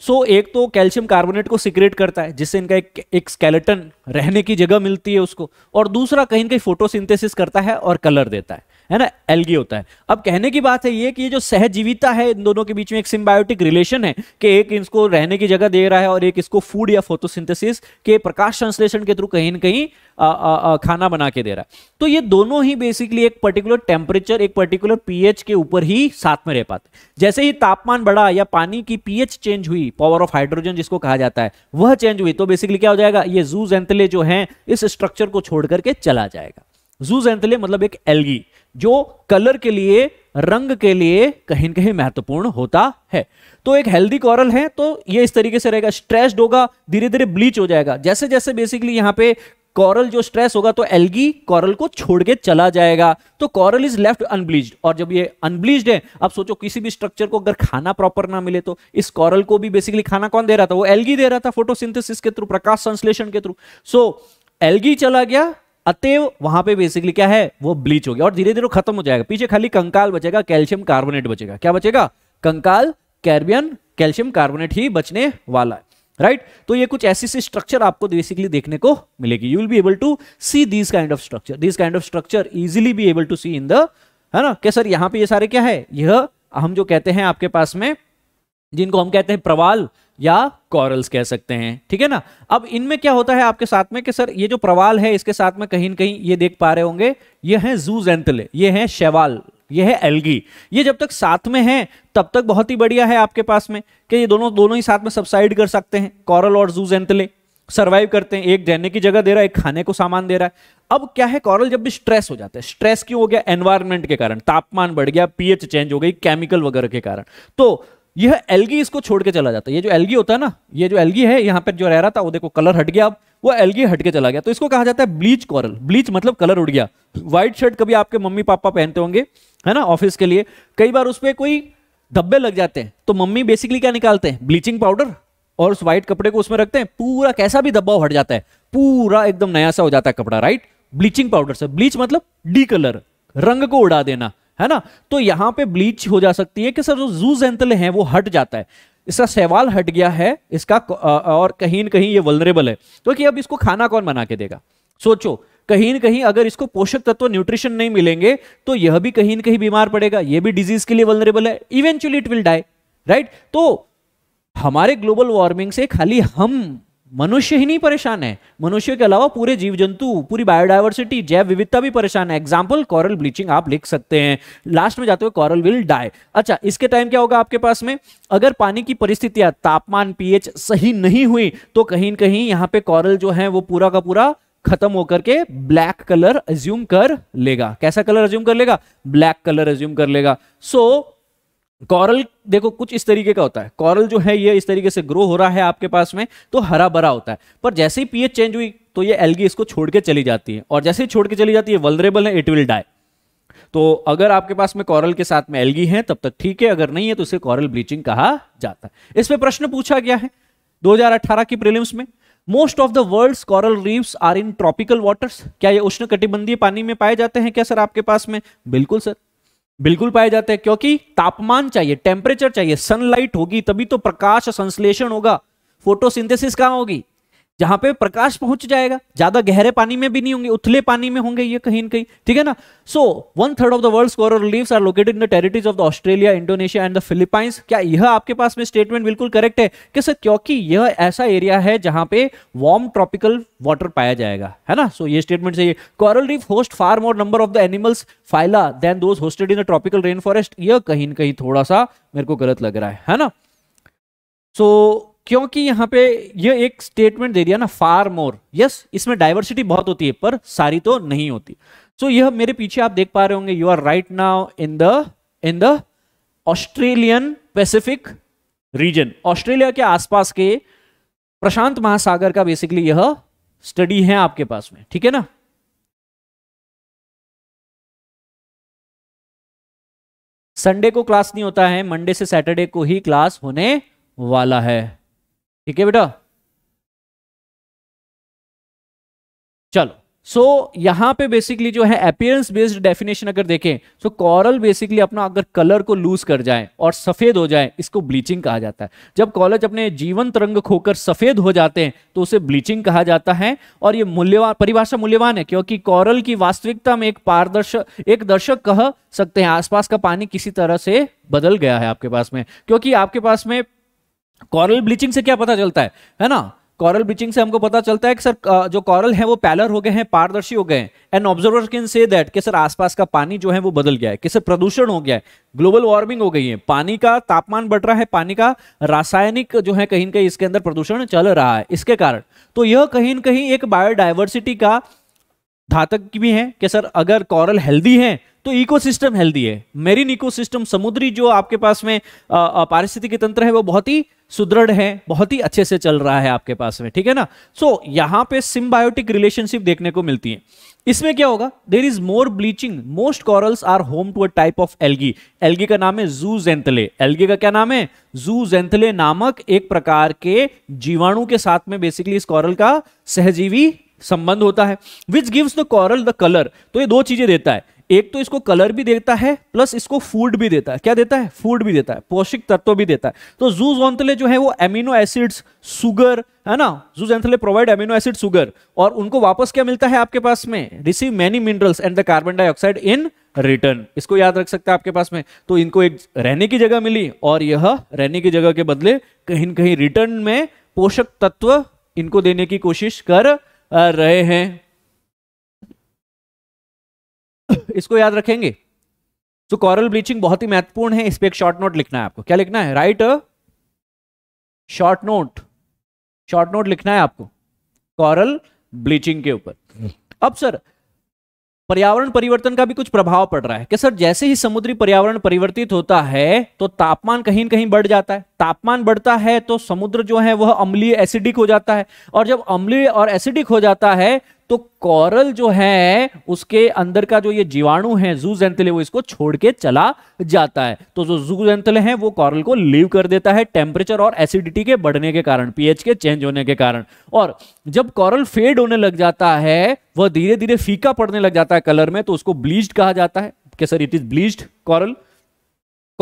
सो so, एक तो कैल्शियम कार्बोनेट को सिक्रेट करता है जिससे इनका एक एक स्केलेटन रहने की जगह मिलती है उसको और दूसरा कहीं ना कहीं फोटोसिंथेसिस करता है और कलर देता है है ना एल्गी होता है अब कहने की बात है ये कि ये जो सहजीविता है इन दोनों के बीच में एक सिम्बायोटिक रिलेशन है कि एक इसको रहने की जगह दे रहा है और एक इसको फूड या फोटोसिंथेसिस के प्रकाश संश्लेषण के थ्रू कहीं ना कहीं आ, आ, आ, खाना बना के दे रहा है तो ये दोनों ही बेसिकली एक पर्टिकुलर टेम्परेचर एक पर्टिकुलर पीएच के ऊपर ही साथ में रह पाते जैसे ही तापमान बढ़ा या पानी की पीएच चेंज हुई पावर ऑफ हाइड्रोजन जिसको कहा जाता है वह चेंज हुई तो बेसिकली क्या हो जाएगा ये जू जैंतले जो है इस स्ट्रक्चर को छोड़ करके चला जाएगा जूजेंथले मतलब एक एलगी जो कलर के लिए रंग के लिए कहीं ना कहीं महत्वपूर्ण होता है तो एक हेल्दी कॉरल है तो ये इस तरीके से रहेगा स्ट्रेस्ड होगा धीरे धीरे ब्लीच हो जाएगा जैसे जैसे बेसिकली यहां पे कॉरल जो स्ट्रेस होगा तो एलगी कॉरल को छोड़ के चला जाएगा तो कॉरल इज लेफ्ट अनब्लीच्ड और जब ये अनब्लीच्ड है आप सोचो किसी भी स्ट्रक्चर को अगर खाना प्रॉपर ना मिले तो इस कॉरल को भी बेसिकली खाना कौन दे रहा था वो एलगी दे रहा था फोटोसिंथेसिस के थ्रू प्रकाश संश्लेषण के थ्रू सो so, एल्गी चला गया अतएव वहां पे बेसिकली क्या है वो ब्लीच हो गया और धीरे धीरे खत्म हो जाएगा पीछे खाली कंकाल बचेगा कैल्शियम कार्बोनेट बचेगा क्या बचेगा कंकाल कैरबियन कैल्शियम कार्बोनेट ही बचने वाला है राइट right? तो ये कुछ ऐसी सी स्ट्रक्चर आपको बेसिकली देखने को मिलेगी you will be able to see this kind of structure this kind of structure easily be able to see in the है ना क्या सर यहां पे ये सारे क्या है यह हम जो कहते हैं आपके पास में जिनको हम कहते हैं प्रवाल या कॉरल्स कह सकते हैं ठीक है ना अब इनमें क्या होता है आपके साथ में कि सर ये जो प्रवाल है इसके साथ में कहीं ना कहीं ये देख पा रहे होंगे ये हैं जूज एंतले ये हैं शैवाल ये है एलगी ये जब तक साथ में है तब तक बहुत ही बढ़िया है आपके पास में कि ये दोनों दोनों ही साथ में सबसाइड कर सकते हैं कॉरल और जूज एंतले सर्वाइव करते हैं एक रहने की जगह दे रहा है एक खाने को सामान दे रहा है अब क्या है कॉरल जब भी स्ट्रेस हो जाता है स्ट्रेस क्यों हो गया एनवायरमेंट के कारण तापमान बढ़ गया पीएच चेंज हो गई केमिकल वगैरह के कारण तो यह एलगी इसको छोड़ के चला जाता है ये जो एलगी होता है ना ये जो एलगी है यहाँ पर जो रह रहा था वो देखो कलर हट गया अब वो एलगी हट के चला गया तो इसको कहा जाता है ब्लीच कॉरल ब्लीच मतलब कलर उड़ गया व्हाइट शर्ट कभी आपके मम्मी पापा पहनते होंगे है ना ऑफिस के लिए कई बार उस पर कोई धब्बे लग जाते हैं तो मम्मी बेसिकली क्या निकालते हैं ब्लीचिंग पाउडर और उस व्हाइट कपड़े को उसमें रखते हैं पूरा कैसा भी दबाव हट जाता है पूरा एकदम नया सा हो जाता है कपड़ा राइट ब्लीचिंग पाउडर से ब्लीच मतलब डी कलर रंग को उड़ा देना है ना तो यहां पे ब्लीच हो जा सकती है कि सर जो जू जेंतल है वो हट जाता है इसका सवाल हट गया है इसका और कहीं ना कहीं ये वलरेबल है तो अब इसको खाना कौन बना के देगा सोचो कहीं ना कहीं अगर इसको पोषक तत्व न्यूट्रिशन नहीं मिलेंगे तो यह भी कहीं ना कहीं बीमार पड़ेगा यह भी डिजीज के लिए वलरेबल है eventually it will die right तो हमारे ग्लोबल वार्मिंग से खाली हम मनुष्य ही नहीं परेशान है मनुष्य के अलावा पूरे जीव जंतु पूरी बायोडायवर्सिटी जैव विविधता भी परेशान है एग्जाम्पल कॉरल ब्लीचिंग आप लिख सकते हैं लास्ट में जाते हुए कॉरल विल डाई अच्छा इसके टाइम क्या होगा आपके पास में अगर पानी की परिस्थितियां तापमान पीएच सही नहीं हुई तो कहीं कहीं यहां पर कॉरल जो है वो पूरा का पूरा खत्म होकर के ब्लैक कलर एज्यूम कर लेगा कैसा कलर एज्यूम कर लेगा ब्लैक कलर एज्यूम कर लेगा सो so, कॉरल देखो कुछ इस तरीके का होता है कॉरल जो है ये इस तरीके से ग्रो हो रहा है आपके पास में तो हरा भरा होता है पर जैसे ही पीएच चेंज हुई तो ये एलगी इसको छोड़ के चली जाती है और जैसे ही छोड़ के चली जाती है वलरेबल है इट विल डाई तो अगर आपके पास में कॉरल के साथ में एलगी है तब तक ठीक है अगर नहीं है तो इसे कॉरल ब्लीचिंग कहा जाता है इसमें प्रश्न पूछा गया है दो की प्रिलियम्स में most of the world coral reefs are in tropical waters क्या ये उष्ण कटिबंधीय पानी में पाए जाते हैं क्या सर आपके पास में बिल्कुल सर बिल्कुल पाए जाते हैं क्योंकि तापमान चाहिए टेम्परेचर चाहिए सनलाइट होगी तभी तो प्रकाश संश्लेषण होगा फोटोसिंथेसिस कहां होगी जहां पे प्रकाश पहुंच जाएगा ज्यादा गहरे पानी में भी नहीं होंगे उथले पानी में होंगे ये कहीं ना कहीं ठीक है ना so one third of the world coral reefs are located in the territories of the Australia Indonesia and the Philippines क्या यह आपके पास में स्टेटमेंट बिल्कुल करेक्ट है कि सर क्योंकि यह ऐसा एरिया है जहां पे वार्म ट्रॉपिकल वाटर पाया जाएगा है ना सो so, ये स्टेटमेंट सही है coral reef host far more number of the animals phyla than those hosted in the tropical rain forest यह कहीं ना कहीं थोड़ा सा मेरे को गलत लग रहा है है ना सो so, क्योंकि यहां पे ये एक स्टेटमेंट दे दिया ना फार मोर यस इसमें डाइवर्सिटी बहुत होती है पर सारी तो नहीं होती सो so, यह मेरे पीछे आप देख पा रहे होंगे you are right now in the in the Australian Pacific region Australia के आसपास के प्रशांत महासागर का बेसिकली यह स्टडी है आपके पास में ठीक है ना संडे को क्लास नहीं होता है मंडे से सैटरडे को ही क्लास होने वाला है ठीक है बेटा चलो सो so, यहां पे बेसिकली जो है अपियरेंस बेस्ड डेफिनेशन अगर देखें सो कॉरल बेसिकली अपना अगर कलर को लूज कर जाए और सफेद हो जाए इसको ब्लीचिंग कहा जाता है जब कॉलेज अपने जीवंत रंग खोकर सफेद हो जाते हैं तो उसे ब्लीचिंग कहा जाता है और ये मूल्यवान परिभाषा मूल्यवान है क्योंकि कॉरल की वास्तविकता में एक पारदर्शक एक दर्शक कह सकते हैं आसपास का पानी किसी तरह से बदल गया है आपके पास में क्योंकि आपके पास में कॉरल ब्लीचिंग से क्या पता चलता है है ना कॉरल ब्लीचिंग से हमको पता चलता है कि सर जो कॉरल है वो पैलर हो गए हैं पारदर्शी हो गए हैं and observer can see that कि सर आसपास का पानी जो है वो बदल गया है कि सर प्रदूषण हो गया है ग्लोबल वार्मिंग हो गई है पानी का तापमान बढ़ रहा है पानी का रासायनिक जो है कहीं ना कहीं इसके अंदर प्रदूषण चल रहा है इसके कारण तो यह कहीं ना कहीं एक बायोडाइवर्सिटी का धातक भी है कि सर अगर कॉरल हेल्दी तो है तो इकोसिस्टम हेल्दी है मेरीन इकोसिस्टम समुद्री जो आपके पास में पारिस्थितिकी तंत्र है वो बहुत ही सुदृढ़ है बहुत ही अच्छे से चल रहा है आपके पास में ठीक है ना सो so, यहां पे सिम्बायोटिक रिलेशनशिप देखने को मिलती है इसमें क्या होगा there is more bleaching most corals are home to a type of algae algae का नाम है जू जेंथले एल्गी का क्या नाम है जू जेंथले नामक एक प्रकार के जीवाणु के साथ में बेसिकली इस कॉरल का सहजीवी संबंध होता है which gives the coral the colour तो ये दो चीजें देता है एक तो इसको कलर भी देता है प्लस इसको फूड भी देता है क्या देता है फूड भी देता है पौष्टिक तत्व भी देता है तो जूज ऑंथले जो है वो एमिनो एसिड्स सुगर है ना zooxanthellae provide amino acid sugar और उनको वापस क्या मिलता है आपके पास में receive many minerals and the carbon dioxide in return इसको याद रख सकते हैं आपके पास में तो इनको एक रहने की जगह मिली और यह रहने की जगह के बदले कहीं कहीं रिटर्न में पोषक तत्व इनको देने की कोशिश कर रहे हैं इसको याद रखेंगे तो कॉरल ब्लीचिंग बहुत ही महत्वपूर्ण है इस पर एक शॉर्ट नोट लिखना है आपको क्या लिखना है right short note short note लिखना है आपको कॉरल ब्लीचिंग के ऊपर अब सर पर्यावरण परिवर्तन का भी कुछ प्रभाव पड़ रहा है कि सर जैसे ही समुद्री पर्यावरण परिवर्तित होता है तो तापमान कहीं कहीं बढ़ जाता है तापमान बढ़ता है तो समुद्र जो है वह अम्लीय एसिडिक हो जाता है और जब अम्लीय और एसिडिक हो जाता है तो कॉरल जो है उसके अंदर का जो ये जीवाणु है जू जेंतले वो इसको छोड़ के चला जाता है तो जो जू जेंतले है वो कॉरल को लीव कर देता है टेम्परेचर और एसिडिटी के बढ़ने के कारण पीएच के चेंज होने के कारण और जब कॉरल फेड होने लग जाता है वह धीरे धीरे फीका पड़ने लग जाता है कलर में तो उसको ब्लीच्ड कहा जाता है sir it is bleached coral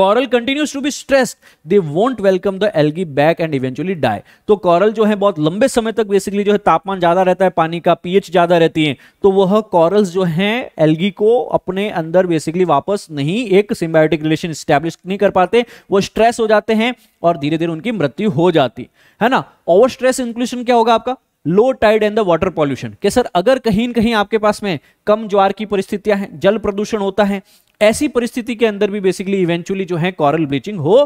coral continues to be stressed they won't welcome the algae back and eventually die तो कॉरल जो है बहुत लंबे समय तक बेसिकली जो है तापमान ज्यादा रहता है पानी का पीएच ज्यादा रहती है तो वह कॉरल्स जो है एलगी को अपने अंदर बेसिकली वापस नहीं एक सिम्बायोटिक रिलेशन स्टैब्लिश नहीं कर पाते वो स्ट्रेस हो जाते हैं और धीरे धीरे उनकी मृत्यु हो जाती है ना ओवर स्ट्रेस इंक्लूशन क्या होगा आपका low tide and the water pollution के सर अगर कहीं कहीं आपके पास में कम ज्वार की परिस्थितियां हैं जल प्रदूषण होता है ऐसी परिस्थिति के अंदर भी बेसिकली इवेंचुअली जो है कॉरल ब्लीचिंग हो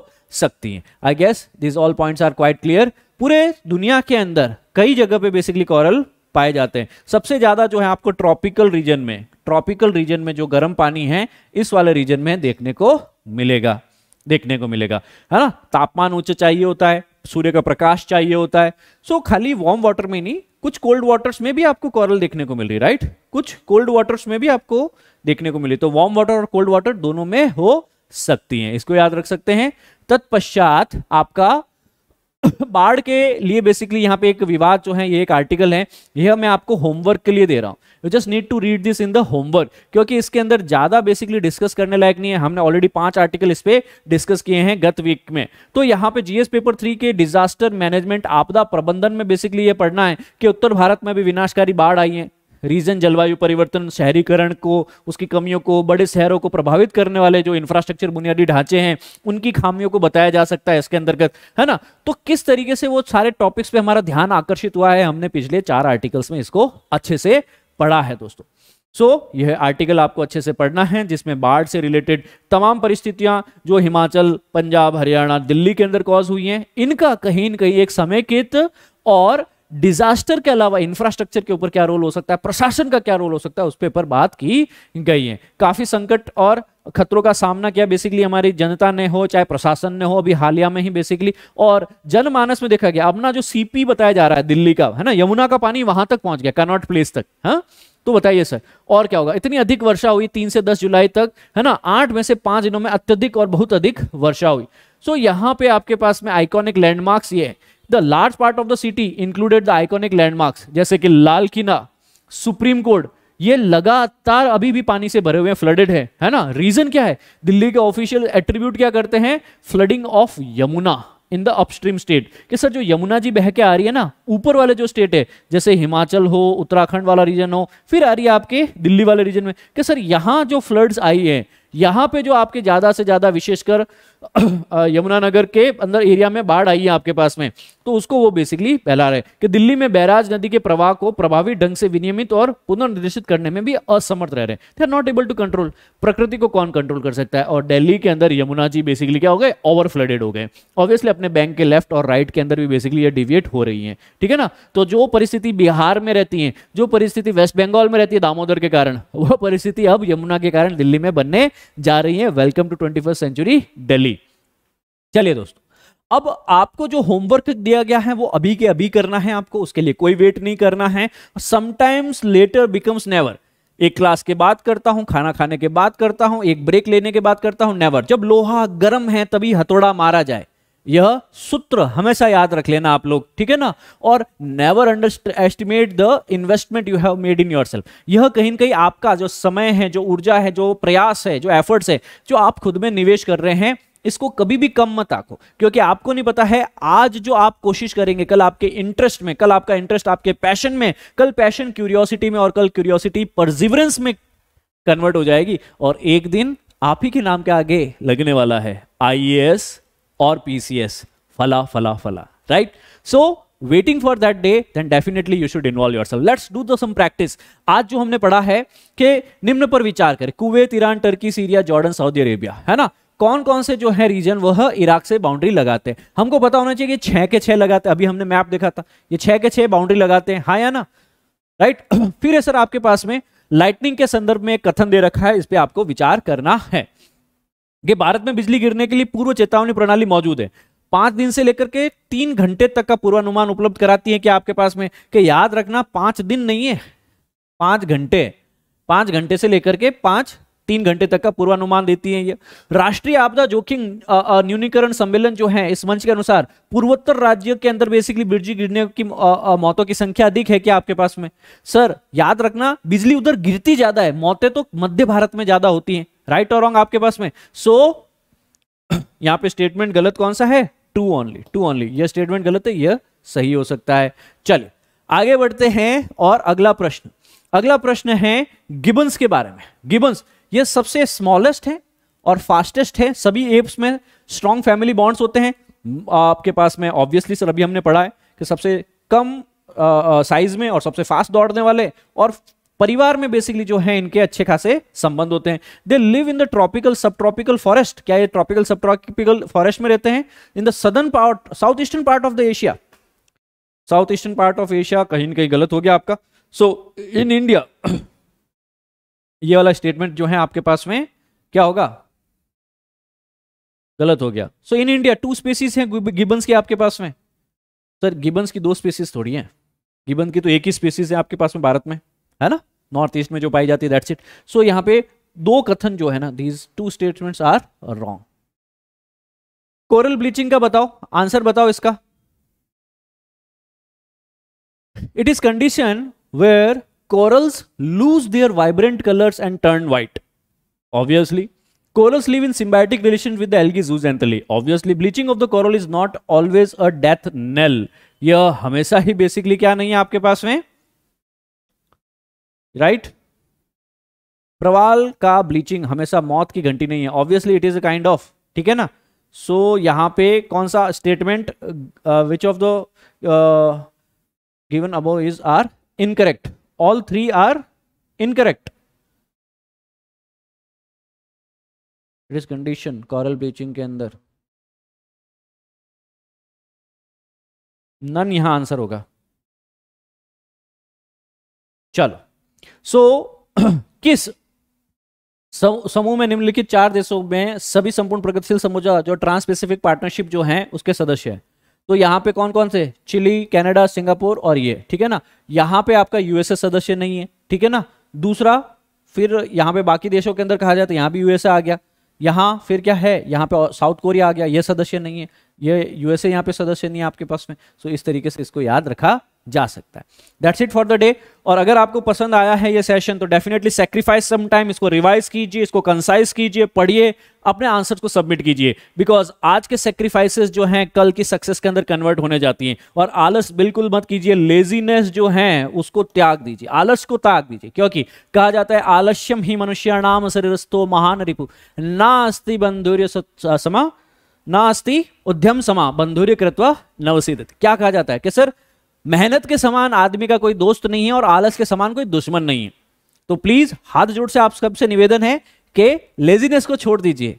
सकती है I guess this all points are quite clear पूरे दुनिया के अंदर कई जगह पे बेसिकली कॉरल पाए जाते हैं सबसे ज्यादा जो है आपको ट्रॉपिकल रीजन में ट्रॉपिकल रीजन में जो गर्म पानी है इस वाले रीजन में देखने को मिलेगा देखने को मिलेगा है ना तापमान उच्च चाहिए होता है सूर्य का प्रकाश चाहिए होता है सो so, खाली वार्म वाटर में नहीं कुछ कोल्ड वाटर्स में भी आपको कॉरल देखने को मिल रही राइट कुछ कोल्ड वाटर्स में भी आपको देखने को मिली तो वार्म वाटर और कोल्ड वाटर दोनों में हो सकती हैं इसको याद रख सकते हैं तत्पश्चात आपका बाढ़ के लिए बेसिकली यहाँ पे एक विवाद जो है ये एक आर्टिकल है यह मैं आपको होमवर्क के लिए दे रहा हूँ you just need to read this in the homework क्योंकि इसके अंदर ज्यादा बेसिकली डिस्कस करने लायक नहीं है हमने ऑलरेडी पांच आर्टिकल इस पर डिस्कस किए हैं गत वीक में तो यहाँ पे जीएस पेपर थ्री के डिजास्टर मैनेजमेंट आपदा प्रबंधन में बेसिकली ये पढ़ना है कि उत्तर भारत में भी विनाशकारी बाढ़ आई है रीजन जलवायु परिवर्तन शहरीकरण को उसकी कमियों को बड़े शहरों को प्रभावित करने वाले जो इंफ्रास्ट्रक्चर बुनियादी ढांचे हैं उनकी खामियों को बताया जा सकता है इसके अंतर्गत है ना तो किस तरीके से वो सारे टॉपिक्स पे हमारा ध्यान आकर्षित हुआ है हमने पिछले चार आर्टिकल्स में इसको अच्छे से पढ़ा है दोस्तों सो so, यह आर्टिकल आपको अच्छे से पढ़ना है जिसमें बाढ़ से रिलेटेड तमाम परिस्थितियां जो हिमाचल पंजाब हरियाणा दिल्ली के अंदर कॉज हुई हैं इनका कहीं न कहीं एक समेकित और डिजास्टर के अलावा इंफ्रास्ट्रक्चर के ऊपर क्या रोल हो सकता है प्रशासन का क्या रोल हो सकता है उस पर बात की गई है काफी संकट और खतरों का सामना किया बेसिकली हमारी जनता ने हो चाहे प्रशासन ने हो अभी हालिया में ही बेसिकली और जनमानस में देखा गया अपना जो सीपी बताया जा रहा है दिल्ली का है ना यमुना का पानी वहां तक पहुंच गया कनॉट प्लेस तक हाँ तो बताइए सर और क्या होगा इतनी अधिक वर्षा हुई तीन से दस जुलाई तक है ना आठ में से पांच दिनों में अत्यधिक और बहुत अधिक वर्षा हुई सो यहां यहाँ पे आपके पास में आइकॉनिक लैंडमार्क्स ये है the large part of the city included the iconic landmarks जैसे कि लाल किला सुप्रीम कोर्ट ये लगातार अभी भी पानी से भरे हुए हैं फ्लडेड है है ना रीजन क्या है दिल्ली के ऑफिशियल एट्रीब्यूट क्या करते हैं flooding of Yamuna in the upstream state कि सर जो यमुना जी बह के आ रही है ना ऊपर वाले जो स्टेट है जैसे हिमाचल हो उत्तराखंड वाला रीजन हो फिर आ रही है आपके दिल्ली वाले रीजन में कि सर यहां जो फ्लड्स आई है यहां पे जो आपके ज़्यादा से ज़्यादा विशेषकर यमुनानगर के अंदर एरिया में बाढ़ आई है आपके पास में तो उसको वो बेसिकली फैला रहे कि दिल्ली में बैराज नदी के प्रवाह को प्रभावी ढंग से विनियमित और पुनर्निर्देशित करने में भी असमर्थ रह रहे हैं are not able to control प्रकृति को कौन कंट्रोल कर सकता है और दिल्ली के अंदर यमुना जी बेसिकली क्या हो गए ओवर फ्लडेड हो गए ऑब्वियसली अपने बैंक के लेफ्ट और राइट के अंदर भी बेसिकली ये डिविएट हो रही है ठीक है ना तो जो परिस्थिति बिहार में रहती है जो परिस्थिति वेस्ट बंगाल में रहती है दामोदर के कारण वह परिस्थिति अब यमुना के कारण दिल्ली में बनने जा रही है welcome to twenty century Delhi चलिए दोस्तों अब आपको जो होमवर्क दिया गया है वो अभी के अभी करना है आपको उसके लिए कोई वेट नहीं करना है समटाइम्स लेटर बिकम्स नेवर एक क्लास के बाद करता हूं खाना खाने के बाद करता हूं एक ब्रेक लेने के बाद करता हूं नेवर जब लोहा गर्म है तभी हथौड़ा मारा जाए यह सूत्र हमेशा याद रख लेना आप लोग ठीक है ना और never underestimate the investment you have made in yourself यह कहीं ना कहीं आपका जो समय है जो ऊर्जा है जो प्रयास है जो एफर्ट्स है जो आप खुद में निवेश कर रहे हैं इसको कभी भी कम मत आंको क्योंकि आपको नहीं पता है आज जो आप कोशिश करेंगे कल आपके इंटरेस्ट में कल आपका इंटरेस्ट आपके पैशन में कल पैशन क्यूरियोसिटी में और कल क्यूरियोसिटी परजिवरेंस में कन्वर्ट हो जाएगी और एक दिन आप ही के नाम के आगे लगने वाला है आई और पीसीएस फला फला फला right so waiting for that day then definitely you should involve yourself let's do the some practice आज जो हमने पढ़ा है कि निम्न पर विचार करें Kuwait Iran Turkey Syria Jordan Saudi Arabia है ना कौन कौन से जो है रीजन वह इराक से बाउंड्री लगाते हैं हमको पता होना चाहिए कि छह के छह लगाते अभी हमने मैप देखा था ये छह के छह बाउंड्री लगाते हैं हाँ या ना राइट फिर है सर आपके पास में लाइटनिंग के संदर्भ में एक कथन दे रखा है इस पर आपको विचार करना है कि भारत में बिजली गिरने के लिए पूर्व चेतावनी प्रणाली मौजूद है पांच दिन से लेकर के तीन घंटे तक का पूर्वानुमान उपलब्ध कराती है कि आपके पास में कि याद रखना पांच दिन नहीं है पांच घंटे पांच घंटे से लेकर के पांच तीन घंटे तक का पूर्वानुमान देती है ये राष्ट्रीय आपदा जोखिम न्यूनीकरण सम्मेलन जो है इस मंच के अनुसार पूर्वोत्तर राज्य के अंदर बेसिकली बिजली गिरने की आ, आ, मौतों की संख्या अधिक है क्या आपके पास में सर याद रखना बिजली उधर गिरती ज्यादा है मौतें तो मध्य भारत में ज्यादा होती है राइट और रॉन्ग आपके पास में सो so, यहाँ पे स्टेटमेंट गलत कौन सा है टू ओनली टू ओनली यह स्टेटमेंट गलत है यह सही हो सकता है चलिए आगे बढ़ते हैं और अगला प्रश्न अगला प्रश्न है गिबन्स के बारे में गिबन्स ये सबसे स्मॉलेस्ट है और फास्टेस्ट है सभी एप्स में स्ट्रॉन्ग फैमिली बॉन्ड्स होते हैं आपके पास में ऑब्वियसली सर अभी हमने पढ़ा है कि सबसे कम साइज में और सबसे फास्ट दौड़ने वाले और परिवार में बेसिकली जो है इनके अच्छे खासे संबंध होते हैं they live in the tropical subtropical forest क्या ये ट्रॉपिकल सब ट्रॉपिकल फॉरेस्ट में रहते हैं in the southern part south eastern part of the Asia south eastern part of Asia कहीं ना कहीं गलत हो गया आपका सो इन इंडिया ये वाला स्टेटमेंट जो है आपके पास में क्या होगा गलत हो गया so in India two species हैं गिबन्स की आपके पास में सर गिबन्स की दो स्पेसीज थोड़ी हैं गिबन की तो एक ही स्पेसीज है आपके पास में भारत में है ना नॉर्थ ईस्ट में जो पाई जाती है दैट्स इट सो यहां पे दो कथन जो है ना these two statements are wrong coral bleaching का बताओ आंसर बताओ इसका it is condition where corals lose their vibrant colors and turn white. Obviously, corals live in symbiotic relation with the algae zooxanthellae. Obviously, bleaching of the coral is not always a death knell. यह hamesha hi basically kya nahi hai aapke paas mein right right? प्रवाल का ब्लीचिंग हमेशा मौत की घंटी नहीं है obviously it is a kind of ठीक है ना सो so, यहाँ पे कौन सा statement which of the given above is are incorrect all three are incorrect. It is condition coral bleaching के अंदर नन यहां आंसर होगा चलो सो so, किस समूह में निम्नलिखित चार देशों में सभी संपूर्ण प्रगतिशील समूह जो ट्रांस पेसिफिक पार्टनरशिप जो है उसके सदस्य हैं तो यहाँ पे कौन कौन से चिली कनाडा सिंगापुर और ये ठीक है ना यहाँ पे आपका यूएसए सदस्य नहीं है ठीक है ना दूसरा फिर यहाँ पे बाकी देशों के अंदर कहा जाए तो यहाँ भी यूएसए आ गया यहाँ फिर क्या है यहाँ पे साउथ कोरिया आ गया ये सदस्य नहीं है ये यूएसए यहाँ पे सदस्य नहीं है आपके पास में सो इस तरीके से इसको याद रखा जा सकता है that's it for the day और अगर आपको पसंद आया है ये सेशन तो डेफिनेटली सेक्रीफाइस सम टाइम इसको रिवाइज कीजिए इसको कंसाइज कीजिए पढ़िए अपने आंसर्स को सबमिट कीजिए बिकॉज आज के सेक्रीफाइसेस जो हैं कल की सक्सेस के अंदर कन्वर्ट होने जाती हैं और आलस बिल्कुल मत कीजिए लेजीनेस जो है उसको त्याग दीजिए आलस को त्याग दीजिए क्योंकि कहा जाता है आलस्यम ही मनुष्य नाम शरीरस्थो महान रिपु ना अस्थि बंधुर्य समा ना अस्थि उद्यम समा बंधुर्य कृत्व नवसीदत क्या कहा जाता है कि सर मेहनत के समान आदमी का कोई दोस्त नहीं है और आलस के समान कोई दुश्मन नहीं है तो प्लीज हाथ जोड़ से आप सबसे निवेदन है कि लेजीनेस को छोड़ दीजिए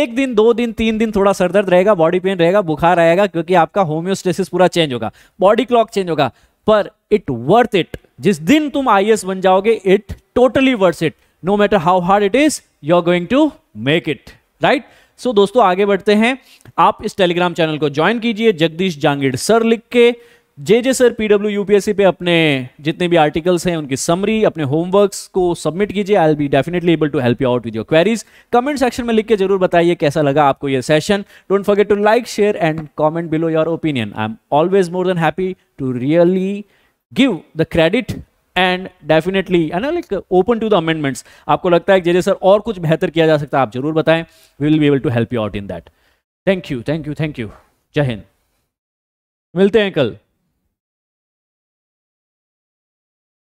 एक दिन दो दिन तीन दिन थोड़ा सरदर्द रहेगा बॉडी पेन रहेगा बुखार आएगा क्योंकि आपका होम्योस्टेसिस पूरा चेंज होगा बॉडी क्लॉक चेंज होगा पर इट वर्थ इट जिस दिन तुम आई बन जाओगे it totally worth it no matter how hard it is you are going to make it right so दोस्तों आगे बढ़ते हैं आप इस टेलीग्राम चैनल को ज्वाइन कीजिए जगदीश जांगीर सर लिख के J J sir PW UPSC पे अपने जितने भी आर्टिकल्स हैं उनकी समरी अपने होमवर्क्स को सबमिट कीजिए I be definitely able to help you out with your queries comment section में लिख के जरूर बताइए कैसा लगा आपको ये session don't forget to like share and comment below your opinion I am always more than happy to really give the credit and definitely है ना like open to the amendments आपको लगता है जे जे सर और कुछ बेहतर किया जा सकता है आप जरूर बताएं we will be able to help you out in that thank you thank you thank you Jai Hind मिलते हैं कल